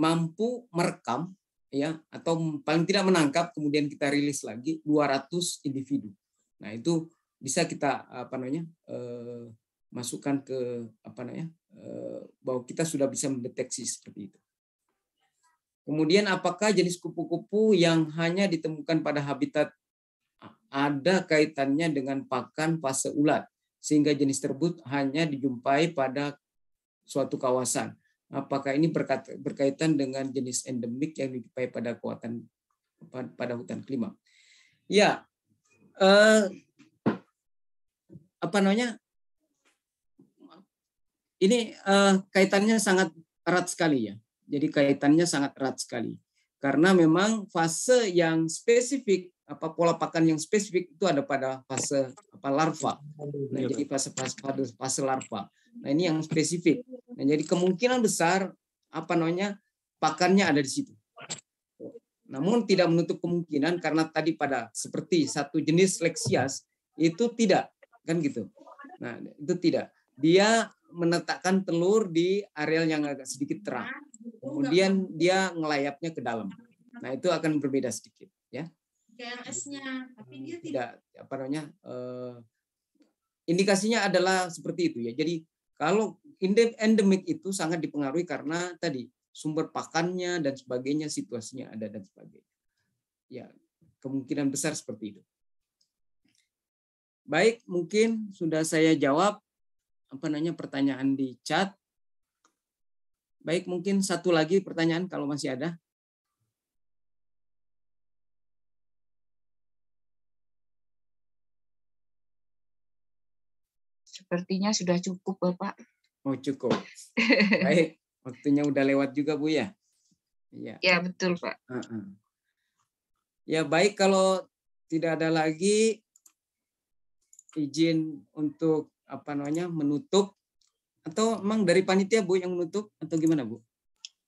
mampu merekam ya atau paling tidak menangkap kemudian kita rilis lagi 200 individu nah itu bisa kita apa namanya eh, masukkan ke apa namanya eh, bahwa kita sudah bisa mendeteksi seperti itu. Kemudian apakah jenis kupu-kupu yang hanya ditemukan pada habitat ada kaitannya dengan pakan fase ulat sehingga jenis tersebut hanya dijumpai pada suatu kawasan. Apakah ini berkaitan dengan jenis endemik yang dijumpai pada kekuatan pada hutan kelima? Ya, eh, apa namanya? Ini uh, kaitannya sangat erat sekali ya. Jadi kaitannya sangat erat sekali. Karena memang fase yang spesifik apa pola pakan yang spesifik itu ada pada fase apa larva. Nah, iya, jadi fase fase fase larva. Nah, ini yang spesifik. Nah, jadi kemungkinan besar apa namanya pakannya ada di situ. Namun tidak menutup kemungkinan karena tadi pada seperti satu jenis leksias itu tidak kan gitu. Nah, itu tidak. Dia menetakkan telur di areal yang agak sedikit terang. Nah, Kemudian dia ngelayapnya ke dalam. Nah, itu akan berbeda sedikit, ya. KLS-nya, tapi dia tidak apa namanya? Eh, indikasinya adalah seperti itu ya. Jadi kalau endemik itu sangat dipengaruhi karena tadi sumber pakannya dan sebagainya, situasinya ada dan sebagainya. Ya, kemungkinan besar seperti itu. Baik, mungkin sudah saya jawab apa namanya pertanyaan di chat. Baik, mungkin satu lagi pertanyaan kalau masih ada. Sepertinya sudah cukup, Bapak. Oh, cukup. Baik, waktunya udah lewat juga, Bu ya. Iya. Ya, betul, Pak. Ya, baik kalau tidak ada lagi izin untuk apa namanya menutup atau emang dari panitia bu yang menutup atau gimana bu?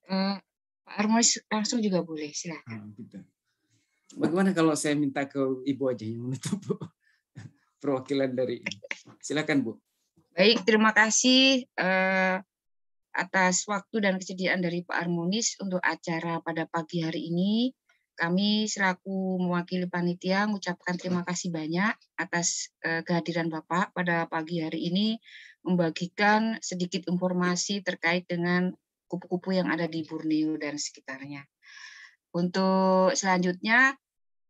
Eh, Pak Armolis langsung juga boleh silakan. Ah, gitu. Bagaimana kalau saya minta ke ibu aja yang menutup bu? perwakilan dari silakan bu. Baik terima kasih eh, atas waktu dan kesediaan dari Pak Armonis untuk acara pada pagi hari ini kami selaku mewakili panitia mengucapkan terima kasih banyak atas eh, kehadiran Bapak pada pagi hari ini membagikan sedikit informasi terkait dengan kupu-kupu yang ada di Borneo dan sekitarnya. Untuk selanjutnya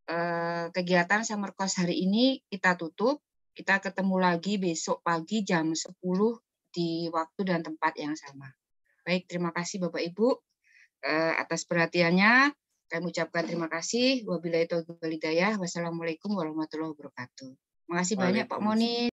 eh, kegiatan summer course hari ini kita tutup. Kita ketemu lagi besok pagi jam 10 di waktu dan tempat yang sama. Baik, terima kasih Bapak Ibu eh, atas perhatiannya. Kami ucapkan terima kasih. Wabillahi taufiq walhidayah. Wassalamualaikum warahmatullahi wabarakatuh. Makasih banyak Pak Moni.